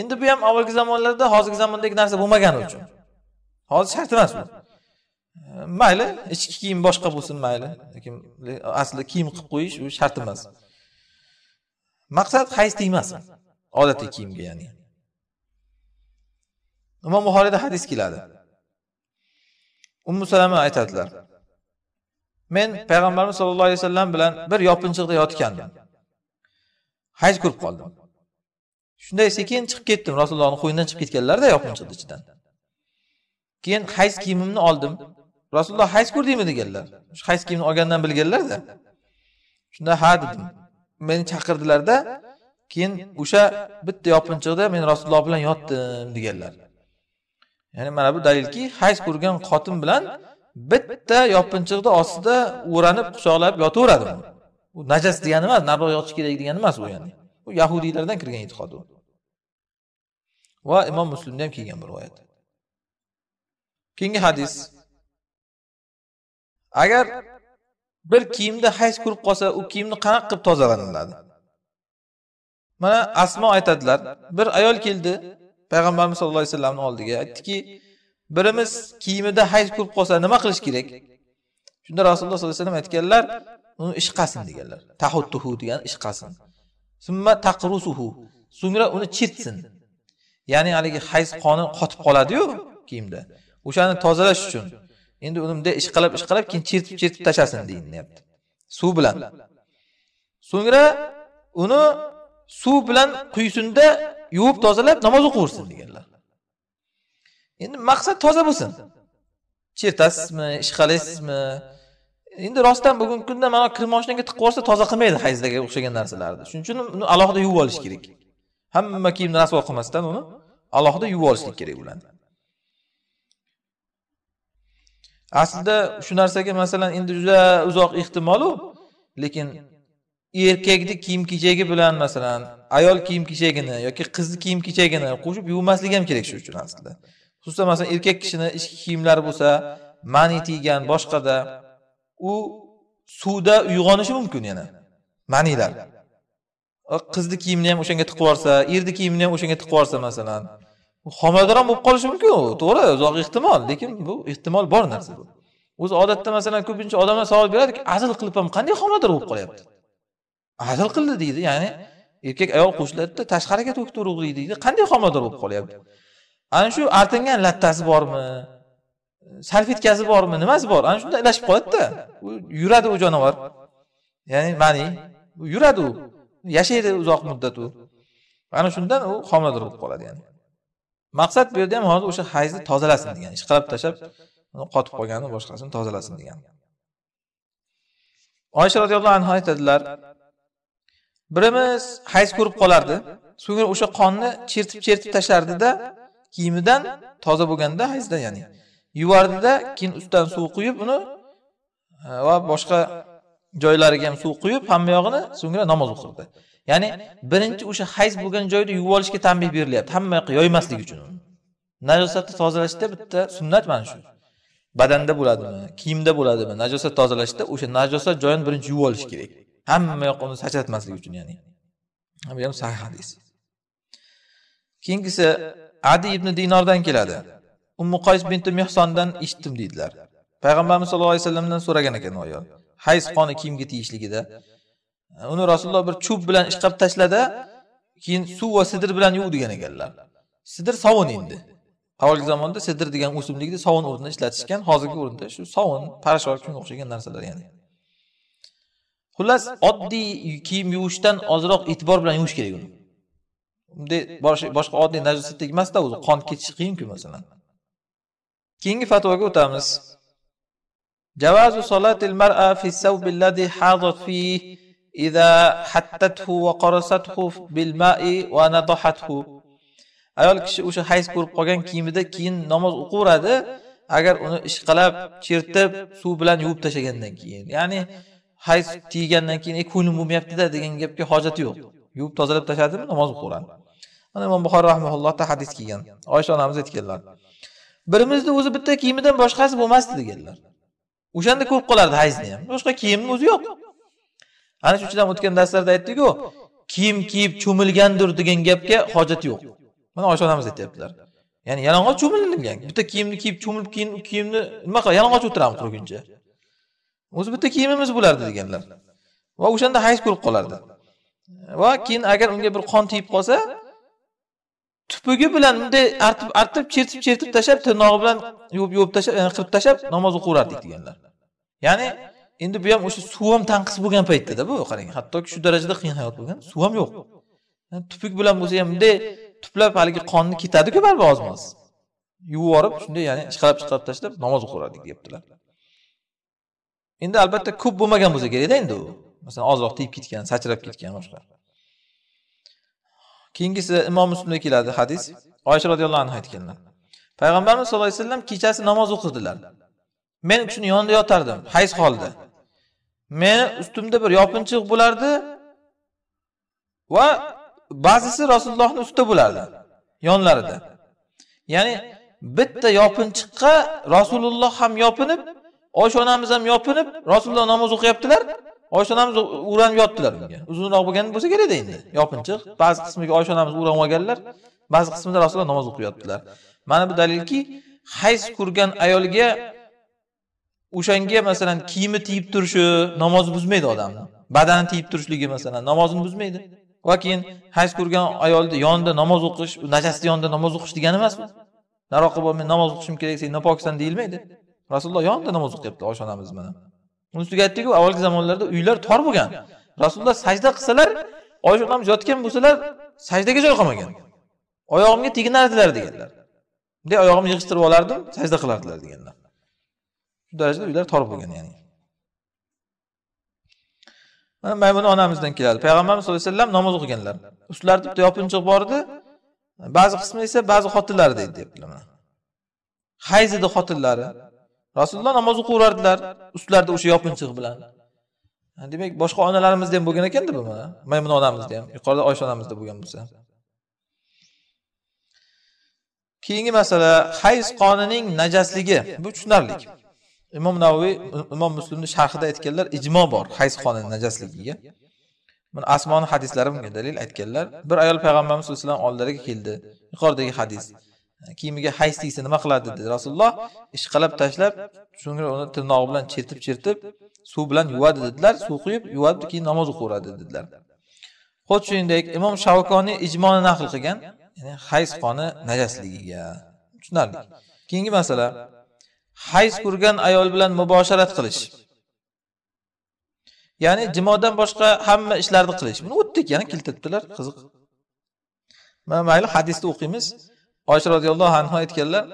endi bu ham avvalgi zamonlarda hozirgi zamondagi narsa bo'lmagani uchun hozir shart emas bu mayli ichki kiyim boshqa bo'lsin mayli lekin asli kiyim qilib qo'yish u shart emas maqsad hayz tegmasin odatiy kiyimga ya'ni imom buxoriyda hadis keladi ummu salama aytadilar men payg'ambarimiz sollallohu alayhi vasallam bilan bir yopinchiqda yotgandim hayz ko'rib qoldim shunday sekin chiqib ketdim rasulullohni qo'ynidan chiqib ketganlarda yopinchiqni ichidan keyin hayz kiyimimni oldim rasululloh hayz ko'rdingmi deganlar shu hayz kiyimni olgandan bilganlarda shunda ha dedim meni chaqirdilarda keyin o'sha bitta yopinchiqda men rasululloh bilan yotdim deganlar ya'ni mana bu dalilki hayz ko'rgan xotin bilan bitta yopinchiqni ostida o'ranib quchoqlab yotaveradi u najas degani emas nariroq yotish kerak degani emas u ya'ni bu yahudiylardan kirgan e'tiqod u va imom muslimda ham kelgan bu rivoyat keyingi hadis agar bir kiyimda hayz ko'rib qolsa u kiyimni qanaqa qilib tozalaniladi mana asmo aytadilar bir ayol keldi payg'ambarimiz sallallohu alayhi vasallamni oldiga aytdiki birimiz kiyimida hayz ko'rib qolsa nima qilish kerak shunda rasululloh sollallohu alayhi vasallam aytganlar uni ishqasin deganlar tahuttuhu degan ishqasin summa taqrusuhu so'ngra uni chertsin ya'ni haligi hayz qoni qotib qoladiyu kiyimda o'shani tozalash uchun endi uni bunday ishqalab ishqalab keyin chertib chertib tashlasin deyilyapti suv bilan so'ngra uni suv bilan quysinda yuvib tozalab namoz o'qiversin deganlar endi maqsad toza bo'lsin chertasizmi ish qilasizmi endi rostdan bugungi kunda mana kir moshinaga tiqib yuborsa toza qilmaydi hayzlarga o'xshagan narsalarni shuning uchun uni alohida yuvib olish kerak hamma kiyimni rasvo qilmasdan uni alohida yuvib olishlik kerak ularni aslida shu narsaga masalan endi juda uzoq ehtimolu lekin erkakni kiyim kechagi bilan masalan ayol kiyim kechagini yoki qizni kiyim kechagini qo'shib yuvmaslik ham kerak shu uchun aslida xususan masalan erkak kishini ichki kiyimlari bo'lsa mani tiygan boshqada u suvda uyg'onishi mumkin yana manilar qizni kiyimini ham o'shanga tiqib yuborsa erni kiyimini ham o'shanga tiqib yuborsa masalan homilador ham bo'lib qolishi mumkin u to'g'ri uzoq ehtimol lekin bu ehtimol bor narsa bu o'zi odatda masalan ko'pincha odamlar savol beradiki azil qilib ham qanday homilador bo'lib qolyapti hazil qildi deydi ya'ni erkak ayol qo'shiladida tashqariga to'kib urug'lik deydi qanday homilador bo'lib qolyapti ana shu artingan lattasi bormi salfetkasi bormi nimasi bor ana shunda ilashib qoladida yuradi u jonivor ya'ni mani yuradi u yashaydi uzoq muddat u ana shundan u homilador bo'lib qoladi ya'ni maqsad bu yerda ham hozir o'sha hayzni tozalasin degan ishqalab tashlab qotib qolganini boshqasini tozalasin degan oysha roziyallohu anhu aytadilar birimiz hayz ko'rib qolardi so'ngra o'sha qonni chertib chertib tashlardida kiyimidan toza bo'lganda hayzda ya'ni yuvardida keyin ustidan suv quyib uni e, va boshqa joylariga ham suv quyib hamma yog'ini so'ngra namoz o'qirdi ya'ni birinchi o'sha hayz bo'lgan joyda yuvib olishga tanbeh berilyapti hamma yoqqa yoymaslik uchun najosatni tozalashda bitta sunnat mana shu badanda bo'ladimi kiyimda bo'ladimi najosat tozalashda o'sha najosat joyini birinchi yuvib olish kerak hamma yoqimizni sachratmaslik uchun ya'ni bu ham sahih hadis keyingisi adi ibn dinordan keladi ummu qays binti mehsondan eshitdim deydilar payg'ambarimiz sallallohu alayhi vasallamdan so'ragan ekan u ayol hayz qoni kiyimga tegishligida uni rasululloh bir cho'p bilan ishqab tashladi keyin suv va sidr bilan yuv degan ekanlar sidr sovun endi avvalgi zamonda sidr degan o'simlikni sovun o'rnida ishlatishgan hozirgi o'rinda shu sovun parashok shunga o'xshagan narsalar ya'ni xullas oddiy kiyim yuvishdan ozroq e'tibor bilan yuvish kerak uni bunday boshqa oddiy najosat tegmasda o'zi qon ketishi qiyinku masalan keyingi fatvoga o'tamiz javazu salatil mar'a fi hadat fi idza hattathu va qarasathu bil ma'i va ayol kishi o'sha hayz ko'rib qolgan kiyimida keyin namoz o'qiveradi agar uni ishqalab chertib suv bilan yuvib tashlagandan keyin ya'ni hayz tiygandan keyin ko'nglim bo'lmayaptida degan gapga hojati yo'q yuvib tozalab tashladimi namoz o'qib ko'radi mana imom buxoriy rahmaullohda hadis kelgan oysha onamiz aytganlar birimizni o'zi bitta kiyimidan boshqasi bo'lmasdi deganlar o'shanda ko'rib qolardi hayzni ham boshqa kiyimni o'zi yo'q ana shu ichidan o'tgan darslarda aytdikku kiyim kiyib cho'milgandir degan gapga hojat yo'q mana oysha onamiz aytyaptilar ya'ni yalang'och cho'milgan bitta kiyimni kiyib cho'milib keyin u kiyimni nima qilib yalang'och o'tiramiz turguncha o'zi bitta kiyimimiz bo'lardi deganlar va o'shanda hayz ko'rib qolardi va keyin agar unga bir qon tegib qolsa tupugi bilan bunday artib artib chertib chertib tashlab tirnog'i bilan yuvib yuvib tashlab e, qirib tashlab namoz o'qiyverardik deganlar ya'ni endi bu ham o'sha suv ham tanqis bo'lgan paytdada bu qarang hattoki shu darajada qiyin hayot bo'lgan suv ham yo'q tupuk bilan bo'lsa ham bunday tuplab haligi qonni ketadiku baribir ozma yuvib yuborib shunday ya'ni ishqalab chiqarib tashlab namoz o'qiyverardik deyaptilar endi albatta ko'p bo'lmagan bo'lsa kerakda endi u masalan ozroq tegib ketgan sachrab ketgan boshqa keyingisi imom muslimda keladi hadis oysha roziyallohu anhu aytganlar payg'ambarimiz sallallohu alayhi vasallam kechasi namoz o'qirdilar men u kishini yonida yotardim hayz holida meni ustimda bir yopinchiq bo'lardi va ba'zisi rasulullohni ustida bo'lardi yonlarida ya'ni bitta yopinchiqqa rasululloh ham yopinib oysha onamiz ham yopinib rasululloh namoz o'qiyaptilar oysha onamiz o'ranib yotdilar unga uzunroq bo'lgan bo'lsa kerakda endi yopinchiq ba'zi qismiga oysha onamiz o'ranib olganlar ba'zi qismida rasululloh namoz o'qiyaptilar mana bu dalilki hayz ko'rgan ayolga o'shanga masalan kiyimi tiyib turishi namozni buzmaydi odamni badani tiyib turishligi masalan namozini buzmaydi va keyin hayz ko'rgan ayolni yonida namoz o'qish najasni yonida namoz o'qish degani emas naroqi bo'lmay namoz o'qishim kerak sen nopoksan deyilmaydi rasululloh yonida namoz o'qiyapti oysha onamiz mana uni ustiga aytdikku avvalgi zamonlarda uylar tor bo'lgan rasululloh sajda qilsalar oysha onamiz yotgan bo'lsalar sajdaga joy qolmagan oyog'imga teginardilar deganlar bunday oyog'imni yig'ishtirib olardim sajda qilardilar deganlar shu darajada uylar tor bo'lgan ya'ni mana maymuna onamizdan keladi payg'ambarimiz sallallohu alayhi vasallam namoz o'qiganlar ustlarida bitta yopinchiq bor edi ba'zi qismi esa ba'zi xotinlari deydi deyaptilar mana hayz edi xotinlari rasululloh namoz o'qiverardilar ustlarida o'sha yopinchiq bilan demak boshqa onalarimizda ham bo'lgan ekanda bu maymuna onamizda ham yuqorida oysha onamizda bo'lgan bo'lsa keyingi masala hayz qonining najasligi bu tushunarli imom navoiy imom muslimni sharhida aytganlar ijmo bor hayz qonini najasligiga buni asmoni hadislari bunga dalil aytganlar bir ayol payg'ambarimiz vasallam oldilariga keldi yuqoridagi hadis kiyimiga hayz tegsa nima qiladi dedi rasululloh ishqalab tashlab so'ngra uni tirnog'i bilan chertib chertib suv bilan yuvadi dedilar suv quyib yuvadi keyin namoz o'qiveradi dedilar xuddi shuningdek imom shavkoniy ijmoni naql qilgan ya'ni hayz qoni najasligiga tushunarli keyingi masala hayz ko'rgan ayol bilan mubosharat qilish ya'ni jimodan boshqa hamma ishlarni qilish buni o'tdik yana keltiribdilar qiziq mayli hadisni o'qiymiz oysha roziyallohu anhu aytganlar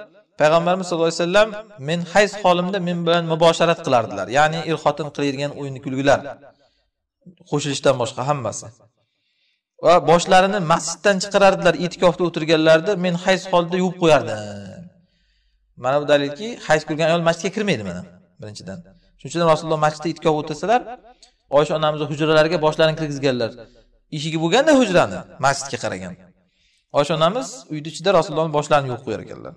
payg'ambarimiz sallallohu alayhi vasallam men hayz holimda men bilan mubosharat qilardilar ya'ni er xotin qiladigan o'yin kulgular qo'shilishdan boshqa hammasi va boshlarini masjiddan chiqarardilar itikofda o'tirganlarida men hayz holda yuvib qo'yardim mana bu dalilki hayz ko'rgan ayol masjidga kirmaydi mana birinchidan shuning uchun rasululloh masjidda itikof o'tirsalar oysha onamizni hujralariga boshlarini kirgizganlar eshigi bo'lganda hujrani masjidga qaragan oysha onamiz uyni ichida rasulullohni boshlarini yuvib qo'yar ekanlar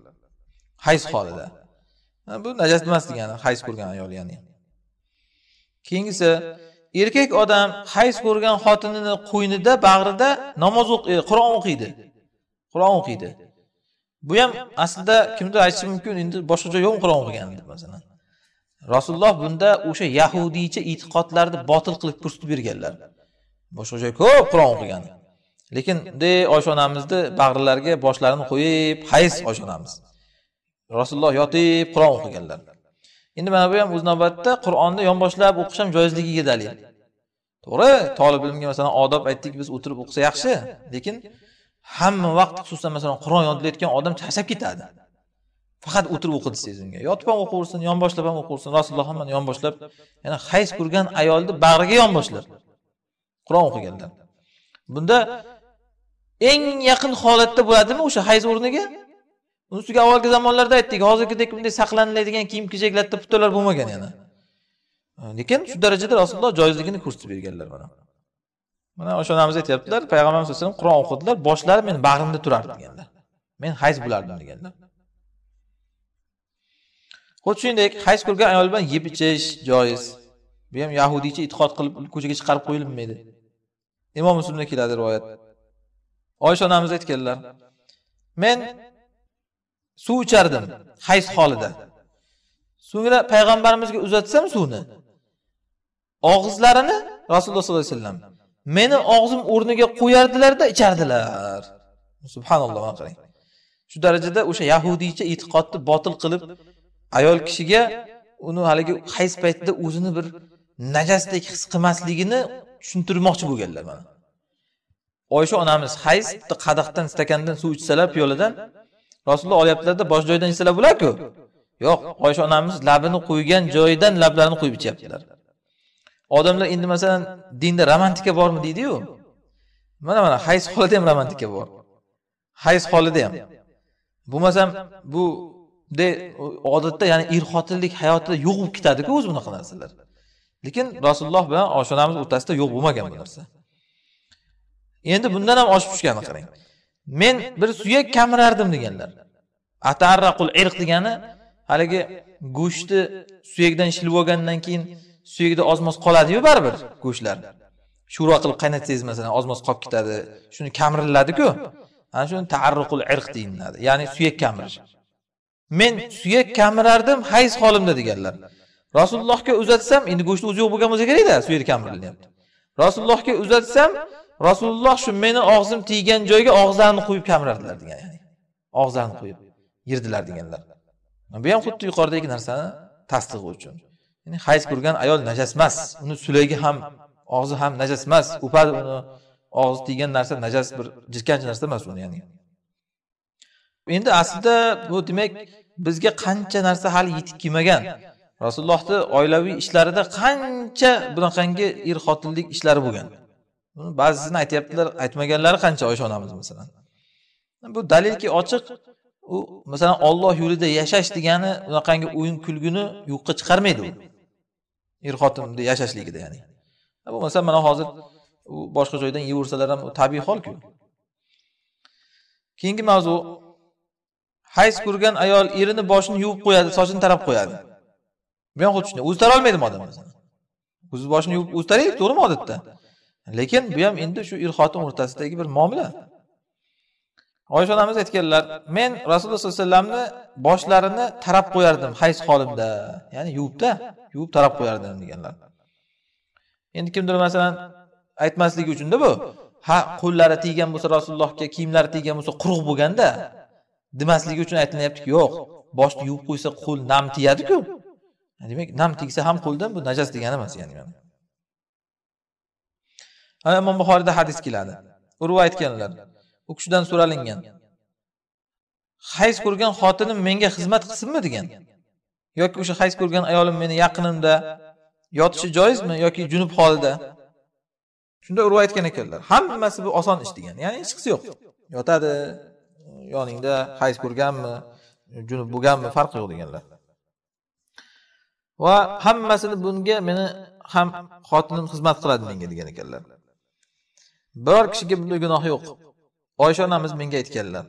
hayz holida bu najas emas degani hayz ko'rgan ayol ya'ni keyingisi erkak odam hayz ko'rgan xotinini qo'ynida bag'rida namoz e, qur'on o'qiydi qur'on o'qiydi bu ham aslida kimdir aytishi mumkin endi boshqa joy yo'qmi qur'on o'qigan deb masalan rasululloh bunda o'sha yahudiycha e'tiqodlarni botil qilib ko'rsatib berganlar boshqa joy ko'p qur'on o'qigani lekin bunday oysha onamizni bag'rilariga boshlarini qo'yib hayz oysha onamiz rasululloh yotib qur'on o'qiganlar endi mana bu ham o'z navbatida qur'onni yonboshlab o'qish ham joizligiga dalil to'g'ri tolib ilmga masalan odob aytdik biz o'tirib o'qisa yaxshi lekin hamma vaqt xususan masalan qur'on yodlayotgan odam charchab ketadi faqat o'tirib desangiz unga yotib ham o'qiversin yonboshlab ham o'qiversin rasululloh ham yonboshlab yana hayz ko'rgan ayolni bag'riga yonboshlab qur'on o'qiganlar bunda eng yaqin holatda bo'ladimi o'sha hayz o'rniga uni ustiga avvalgi zamonlarda aytdik hozirgidek bunday saqlaniladigan kiyim kechaklarda putalar bo'lmagan yana lekin shu darajada rasululloh joizligini ko'rsatib berganlar mana mana o'sha onamiz aytyaptilar payg'ambar alayhi vasallam qur'on o'qidilar boshlari meni bag'rimda turardi deganlar men hayz bo'lardim deganlar xuddi shuningdek hayz ko'rgan ayol bilan yeb ichish joiz bu ham yahudiycha e'tiqod qilib ko'chaga chiqarib qo'yilmaydi imom muslimda keladi rivoyat oysha onamiz aytganlar men suv ichardim hayz holida so'ngra payg'ambarimizga uzatsam suvni og'izlarini rasululloh sollallohu alayhi vasallam meni og'zim o'rniga qo'yardilarda ichardilar subhanalloh qarang shu darajada o'sha yahudiycha e'tiqodni botil qilib ayol kishiga uni haligi hayz paytida o'zini bir najasdek his qilmasligini tushuntirmoqchi bo'lganlar mana oysha onamiz hayz bitta qadaqdan stakandan suv ichsalar piyoladan rasululloh olyaptilarda bosh joydan ichsalar bo'ladiku yo'q oysha onamiz labini qo'ygan joyidan lablarini quyib ichyaptilar odamlar endi masalan dinda romantika bormi deydiyu mana mana hayz holida ham romantika bor hayz holida ham bo'lmasam bu odatda ya'ni er xotinlik hayotida yo'q bo'lib ketadiku o'zi bunaqa narsalar lekin rasululloh bilan oshonamiz o'rtasida yo'q bo'lmagan bu narsa endi bundan ham oshib tushganini qarang men bir suyak kamirardim deganlar atarraqul irq degani haligi go'shtni suyakdan shilib olgandan keyin suyakda ozmoz qoladiyu baribir go'shtlar sho'rva qilib qaynatsangiz masalan ozmoz qolib ketadi shuni kamiriladiku ana shuni taarruqul irq deyiladi ya'ni suyak kamirish men suyak kamirardim hayz holimda deganlar rasulullohga uzatsam endi go'shtni o'zi yo'q bo'lgan bo'lsa kerakda suyakni kamirilyapti rasulullohga uzatsam rasululloh shu meni og'zim tiygan joyga og'zlarini qo'yib kamratdilar degan ya'ni og'izlarini qo'yib yirdilar deganlar bu ham xuddi yuqoridagi narsani tasdig'i uchun ya'ni hayz ko'rgan ayol najas emas uni sulagi ham og'zi ham najas emas o'padi uni og'zi tiygan narsa najas bir jirkanch narsa emas uni ya'ni endi aslida bu demak bizga qancha narsa hali yetib kelmagan rasulullohni oilaviy ishlarida qancha bunaqangi er xotinlik ishlari bo'lgan buni ba'zisini aytyaptilar aytmaganlari qancha oysha onamiz masalan bu dalilki ochiq u masalan olloh yo'lida yashash degani unaqangi o'yin kulguni yo'qqa chiqarmaydi u er xotinni yashashligida ya'ni bo'lmasa mana hozir u boshqa joydan yeyversalar ham tabiiy holku keyingi mavzu hayz ko'rgan ayol erini boshini yuvib qo'yadi sochini tarab qo'yadi bu ham xuddi shunday o'zi tarolmaydimi odam o'zi boshini yuvib o'zi taraydi to'g'rimi odatda lekin bu ham endi shu er xotin o'rtasidagi bir muomala oysha onamiz aytganlar men rasululloh sollallohu alayhi vasallamni boshlarini tarab qo'yardim hayz holimda ya'ni yuvibda yuvib tarab qo'yardim deganlar endi kimdir masalan aytmasligi uchunda bu ha qo'llari tegan bo'lsa rasulullohga kiyimlari tegan bo'lsa quruq bo'lganda demasligi uchun aytilyaptiki yo'q boshni yuvib qo'ysa qo'l nam tegadiku demak nam tegsa ham qo'ldan bu najas degani emas ya'ni ana imom buxoriyda hadis keladi urva aytganlar u kishidan so'ralingan hayz ko'rgan xotinim menga xizmat qilsinmi degan yoki o'sha hayz ko'rgan ayolim meni yaqinimda yotishi joizmi yoki junub holida shunda urva aytgan ekanlar hammasi bu oson ish degan ya'ni hech qisi yo'q yotadi yoningda hayz ko'rganmi junub bo'lganmi farqi yo'q deganlar va hammasini bunga meni ham xotinim xizmat qiladi menga degan ekanlar bir kishiga bunday gunoh yo'q oysha onamiz menga aytganlar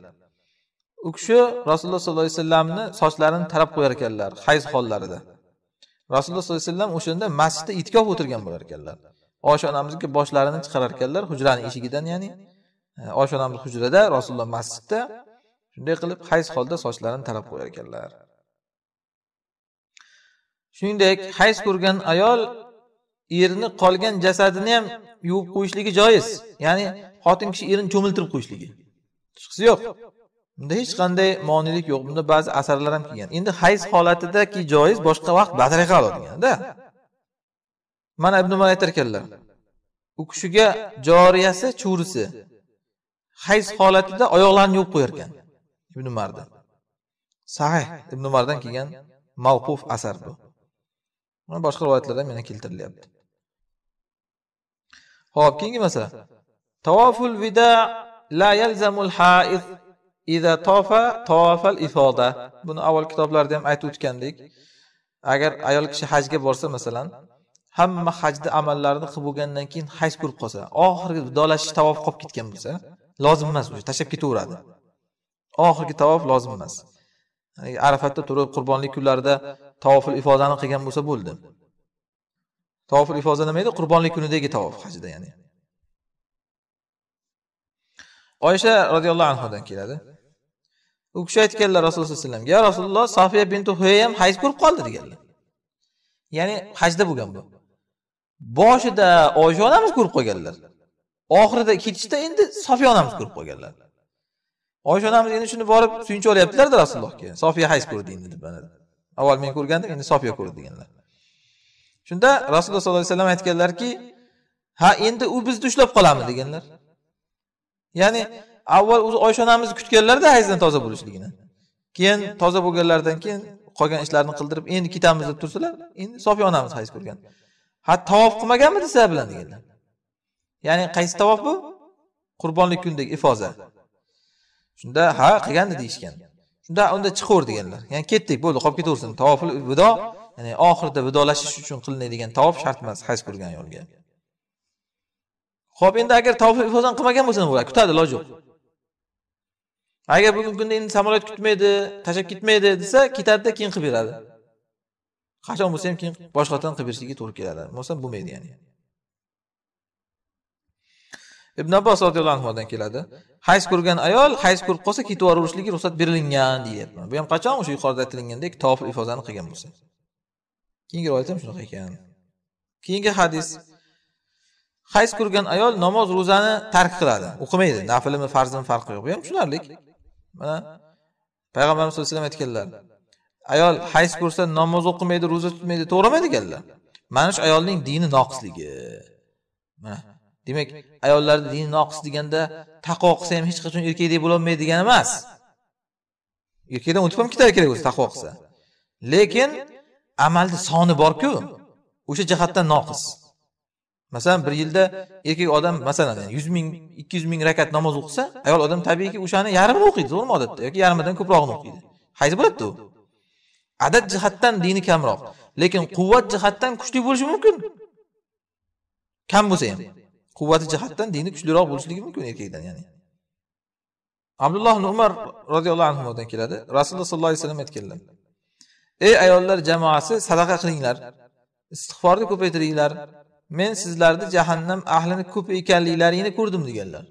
u kishi rasululloh sollallohu alayhi vasallamni sochlarini tarab qo'yar ekanlar hayz hollarida rasululloh sollallohu alayhi vasallam o'shanda masjidda itkof o'tirgan bo'lar ekanlar oysha onamizga boshlarini chiqarar ekanlar hujrani eshigidan ya'ni e, oysha onamiz hujrada rasululloh masjidda shunday qilib hayz holda sochlarini tarab qo'yar ekanlar shuningdek hayz ko'rgan ayol erini qolgan jasadini ham yuvib qo'yishligi joiz ya'ni xotin kishi erini cho'miltirib qo'yishligi shubhasi yo'q bunda hech qanday monilik yo'q bunda ba'zi asarlar ham kelgan endi hayz holatidaki joiz boshqa vaqt badriqa oladiganda mana ibn umar aytar ekanlar u kishiga joriyasi churisi hayz holatida oyoqlarini yuvib qo'yar ekan ibn umarda sahih ibn umardan kelgan mavquf asar bu boshqa rivoyatlarda yana keltirilyapti ho'p keyingi masala tavoful vida la yalzamul haiz iza tofa tavafal ifoda buni avval kitoblarda ham aytib o'tgandik agar ayol kishi hajga borsa masalan hamma hajni amallarini qilib bo'lgandan keyin hayz ko'rib qolsa oxirgi vidolashish tavof qolib ketgan bo'lsa lozim emas уже tashlab ketaveradi oxirgi tavof lozim emas arafatda turib qurbonlik kunlarida tavoful ifodani qilgan bo'lsa bo'ldi tavoful ifoza nima edi qurbonlik kunidagi tavof hajda ya'ni oysha roziyallohu anhudan keladi u kishi aytganlar rasululloh sallallohu alayhi vasallamga yo rasululloh sofiya bintu ham hayz ko'rib qoldi deganlar ya'ni hajda bo'lgan bu boshida oysha onamiz ko'rib qolganlar oxirida ketishda endi sofiya onamiz ko'rib qolganlar oysha onamiz endi shuni borib suyunchi olyaptilarda rasulullohga sofiya hayz ko'rdi endi deb avval men ko'rgandim endi sofiya ko'rdi deganlar shunda rasululloh sollallohu alayhi vasallam aytganlarki ha endi u bizni ushlab qolami deganlar ya'ni avval o'zi oysha onamizni kutganlarda hayzdan toza bo'lishligini keyin toza bo'lganlaridan keyin qolgan ishlarni qildirib endi ketamiz deb tursalar endi sofiya onamiz hayz ko'rgan ha tavof qilmaganmidi sizlar bilan deganlar ya'ni qaysi tavof bu qurbonlik kundagi ifoza shunda ha qilgandi deyishgan shunda unda chiqaver deganlar ya'ni ketdik bo'ldi qolib ketaversin tavofil vido ya'ni oxirida vidolashish uchun qilinadigan tavob shart emas hayz ko'rgan ayolga ho'p endi agar tavob ifodan qilmagan bo'lsa nima bo'ladi kutadi iloji yo'q agar bugungi kunda endi samolyot kutmaydi tashlab ketmaydi desa ketadida keyin qilib beradi qachon bo'lsa ham keyin boshqatdan qilib berishligi to'g'ri keladi bo'lmasa bo'lmaydi ya'ni ibn abbos roziyallohu anhudan keladi hayz ko'rgan ayol hayz ko'rib qolsa ketib yuborishligi ruxsat berilgan deyapman bu ham qachon o'sha yuqorida aytilgandek toif ifozani qilgan bo'lsa keyingi rivoyat ham shunaqa ekan keyingi hadis hayz ko'rgan ayol namoz ro'zani tark qiladi o'qimaydi naflimi farzimi farqi yo'q bu ham tushunarli mana payg'ambarimiz sallallohu alayhi vasallam aytganlar ayol hayz ko'rsa namoz o'qimaydi ro'za tutmaydi to'g'rimi deganlar mana shu ayolning dini noqisligi mana demak ayollarni dini noqis deganda taqvo qilsa ham hech qachon erkakdek bo'lolmaydi degani emas erkakdan o'tib ham ketar kerak o'zi taqvo qilsa lekin amalni soni borku o'sha jihatdan noqis masalan bir yilda erkak odam masalan yuz ming ikki yuz ming rakat namoz o'qisa ayol odam tabiiyki o'shani yarmini o'qiydi to'g'rimi odatda yoki yarmidan ko'prog'ini o'qiydi hayz bo'ladida u adad jihatdan dini kamroq lekin quvvat jihatdan kuchli bo'lishi mumkin kam bo'lsa ham quvvati jihatdan dini kuchliroq bo'lishligi mumkin erkakdan ya'ni abdulloh umar roziyallohu anhudan keladi rasululloh sollallohu alayhi vasallam aytganlar ey ayollar jamoasi sadaqa qilinglar istig'forni ko'paytiringlar men sizlarni jahannam ahlini ko'p ekanliklaringni ko'rdim deganlar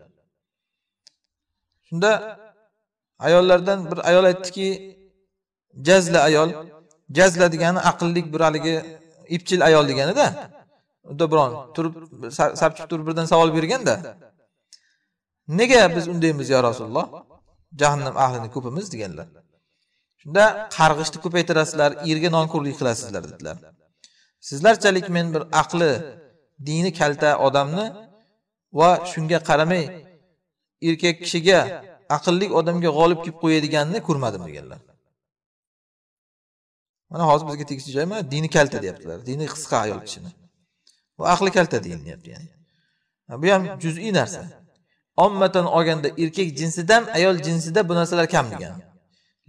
shunda ayollardan bir ayol aytdiki jazla ayol jazla degani aqlli bir haligi ipchil ayol deganida unda biron turib sapchib turib birdan savol berganda nega biz undaymiz yo rasululloh jahannam ahlini ko'pimiz deganlar shunda qarg'ishni ko'paytirasizlar erga nonko'rlik qilasizlar dedilar sizlarchalik men bir aqli dini kalta odamni va shunga qaramay erkak kishiga aqlli odamga g'olib kelib qo'yadiganini ko'rmadim deganlar mana hozir bizga tegishli joy mana dini kalta deyaptilar dini qisqa ayol kishini bu aqli kalta deyilyapti ya'ni bu ham juz'iy narsa ommatan olganda erkak jinsidan ayol jinsida bu narsalar kam degani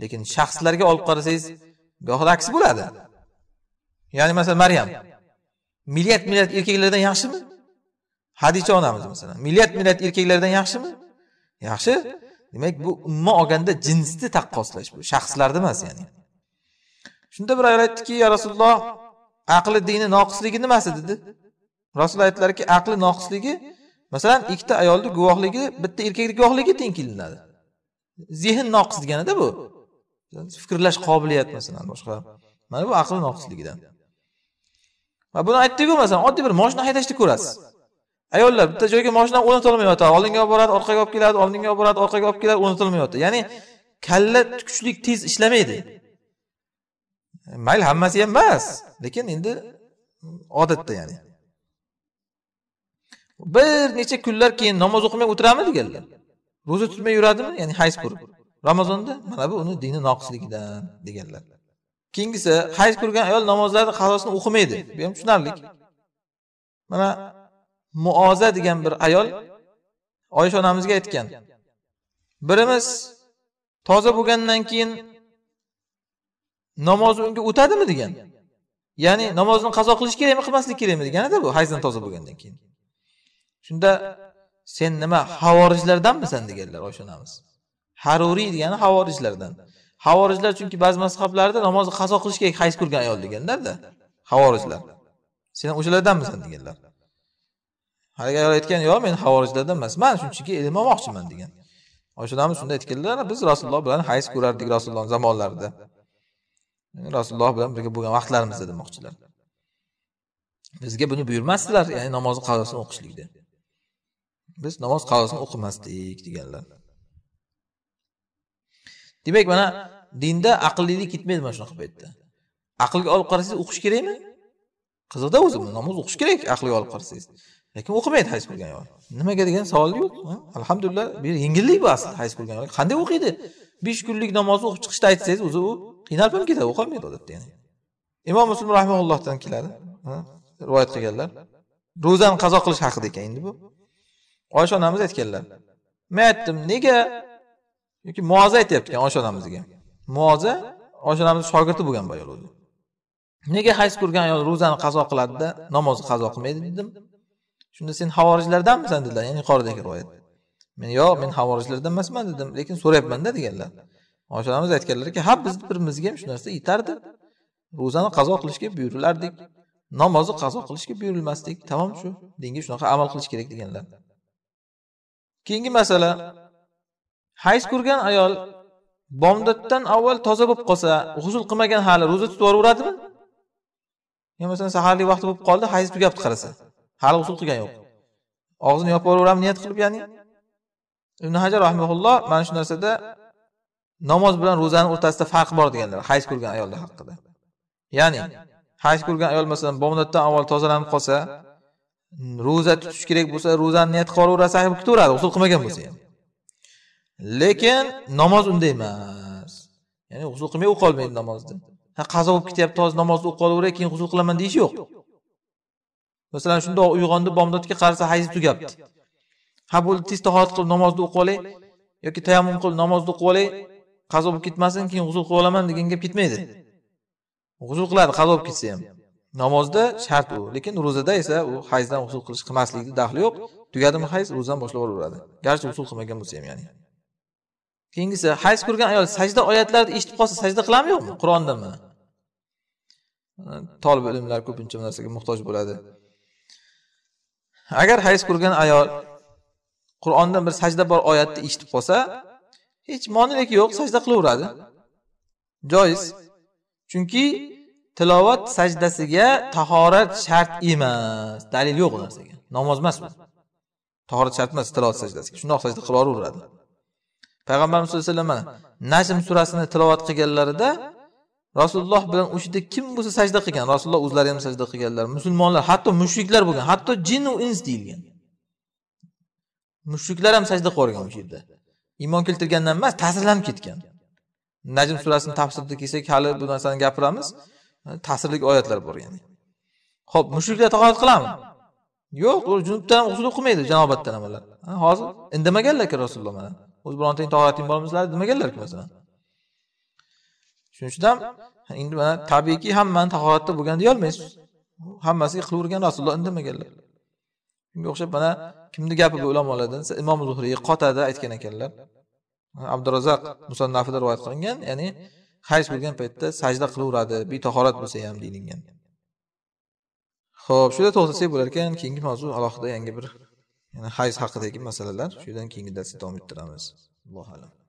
lekin shaxslarga olib qarasangiz gohida aksi bo'ladi ya'ni masalan maryam millat millat erkaklardan yaxshimi hadicha onamiz masalan millat millat erkaklardan yaxshimi yaxshi demak bu umuman olganda jinsni taqqoslash bu shaxslarni emas ya'ni shunda bir ayol aytdiki ya rasululloh aqli dini noqisligi nimasi dedi rasul aytdilarki aqli noqisligi masalan ikkita ayolni guvohligi bitta erkakni guvohligiga teng kelinadi zehn noqis deganida bu fikrlash qobiliyati masalan boshqalar mana bu aql noqisligidan va buni aytdiku masalan oddiy bir moshina haydashni ko'rasiz ayollar bitta joyga moshinani o'rnatolmayapti oldinga olib boradi orqaga olib keladi oldinga olib boradi orqaga olib keladi o'rnatolmayapti ya'ni kalla kuchlik tez ishlamaydi mayli hammasi ham emas lekin endi odatda ya'ni bir necha kunlar keyin namoz o'qimay o'tiradimi deganlar ro'za tutmay yuradimi ya'ni hayz ko'rib ramazonda mana bu uni dini noqisligidan deganlar keyingisi hayz ko'rgan ayol namozlarni qazosini o'qimaydi bu ham tushunarli mana muoza degan bir ayol oysha onamizga aytgan birimiz toza bo'lgandan keyin namoz unga o'tadimi degan ya'ni namozni qazo qilish kerakmi qilmaslik kerakmi deganida bu hayzdan toza bo'lgandan keyin shunda sen nima havorijlardanmisan deganlar oysha onamiz haruriy degani havorijlardan havorijlar chunki ba'zi mazhablarda namozni qazo qilish kerak hayz ko'rgan ayol deganlarda havorijlar sen o'shalardanmisan deganlar haligi ayol aytgan yo'q men havorijlardan man shunchaki ilm olmoqchiman degan oshalarimiz shunday aytganlar biz rasululloh bilan hayz ko'rardik rasulullohni zamonlarida rasululloh bilan birga bo'lgan vaqtlarimizda demoqchilar bizga buni buyurmasdilar ya'ni namozni qazosini o'qishlikni biz namoz qazosini o'qimasdik deganlar demak mana dinda aqllilik ketmaydi mana shunaqa paytda aqlga olib qarasangiz o'qish kerakmi qiziqda o'zi namoz o'qish kerak aqlga olib qarasangiz lekin o'qimaydi hayz bo'lgan ayol nimaga degan savol yo'q alhamdulillah bu yengillik bu aslida hayz bo'lgan ayol qanday o'qiydi besh kunlik namozni o'qib chiqishni aytsangiz o'zi u qiynalib ham ketadi o'qolmaydi odatda ya'ni imom muslim rahimaullohdan keladi rivoyat qilganlar ro'zani qazo qilish haqida ekan endi bu oysha onamiz aytganlar men aytdim nega yoki muoza aytyapti ekan oysha onamizga muoza oysha onamizni shogirdi bo'lgan boyagi o'zi nega hayz ko'rgan ayol ro'zani qazo qiladida namozni qazo qilmaydi dedim shunda sen havorijlardanmisan dedilar ya'ni yuqoridagi rivoyat men yo'q men havorijlardan emasman dedim lekin so'rayapmanda deganlar osha onamiz aytganlarki ha biz birimizga ham shu narsa yetardi ro'zani qazo qilishga buyurilardik namozni qazo qilishga buyurilmasdik tamom shu dinga shunaqa amal qilish kerak deganlar keyingi masala hayz ko'rgan ayol bomdoddan avval toza bo'lib qolsa g'usul qilmagan hali ro'za tutib yo masalan saharlik vaqti bo'lib qoldi hayz tugabdi qarasa hali g'usul qilgani yo'q og'zini yopib yuboraveradimi niyat qilib ya'ni ibn hajar rahmaulloh mana shu narsada namoz bilan ro'zani o'rtasida farq bor deganlar hayz ko'rgan ayollar haqida ya'ni hayz ko'rgan ayol masalan bomdoddan avval tozalanib qolsa ro'za tutish kerak bo'lsa ro'zani niyat qilib yuboraveradi sahih bo'lib ketaveradi g'usul qilmagan bo'lsa ham lekin namoz unday emas ya'ni g'usul qilmay o'qiy olmaydi namozni ha qazo bo'lib ketyapti hozir namozni o'qib qolaveray keyin g'usul qilaman deyish yo'q masalan shundoq uyg'ondi bomdodga qarasa hayzi tugabdi ha bo'ldi tez tahorat qilib namozni o'qib olay yoki tayammum qilib namozni o'qib olay qazo bo'lib ketmasin keyin g'usul qilib olaman degan gap ketmaydi g'usul qiladi qazo bo'lib ketsa ham namozda shart u lekin ro'zada esa u hayzdan g'usul qilish qilmaslikni daxli yo'q tugadimi hayz ro'zadan boshlab yuboraveradi garchi g'usul qilmagan bo'lsa ham ya'ni keyingisi hayz ko'rgan ayol sajda oyatlarini eshitib qolsa sajda qiladimi yo'qmi qur'ondami tolib ilmlar ko'pincha bu narsaga muhtoj bo'ladi agar hayz ko'rgan ayol qur'ondan bir sajda bor oyatni eshitib qolsa hech monilik yo'q sajda qilaveradi joiz chunki tilovat sajdasiga tahorat shart emas dalil yo'q u narsaga namoz emas u tahorat shart emas tilovat sajdasiga shundoq sajda qilaveradi payg'ambarimiz sallallohu alayhi vasallam mana najm surasini tilovat qilganlarida rasululloh bilan o'shada kim bo'lsa sajda qilgan rasululloh o'zlari ham sajda qilganlar musulmonlar hatto mushriklar bo'lgan hatto jinu ins deyilgan mushriklar ham sajda qilib yuborgan o'sha yerda iymon keltirgandan emas ta'sirlanib ketgan najm surasini tafsirida kelsak hali bu narsani gapiramiz ta'sirli oyatlar bor ya'ni ho'p mushriklar tahorat qiladimi yo'q junubdan g'usul qilmaydi ham ular hozir indamaganlar rasululloh mana o'zi birontaning tohirating bormi sizlarni demaganlarku masalan shuning uchun ham endi mana tabiiyki hammani tahoratda bo'lgan deyolmaysiz hammasiga qilavergan rasululloh indamaganlar shunga o'xshab mana kimni gapi bu ulamolardan imom zuhriy qotada aytgan ekanlar abdurazzoq musannafida rivoyat qilingan ya'ni hayz bo'lgan paytda sajda qilaveradi betahorat bo'lsa ham deyilgan ho'p shuda to'xtasak bo'lar ekan keyingi mavzu alohida yangi bir ya'ni hayz haqidagi masalalar shu yerdan keyingi darsda davom ettiramiz allohu alam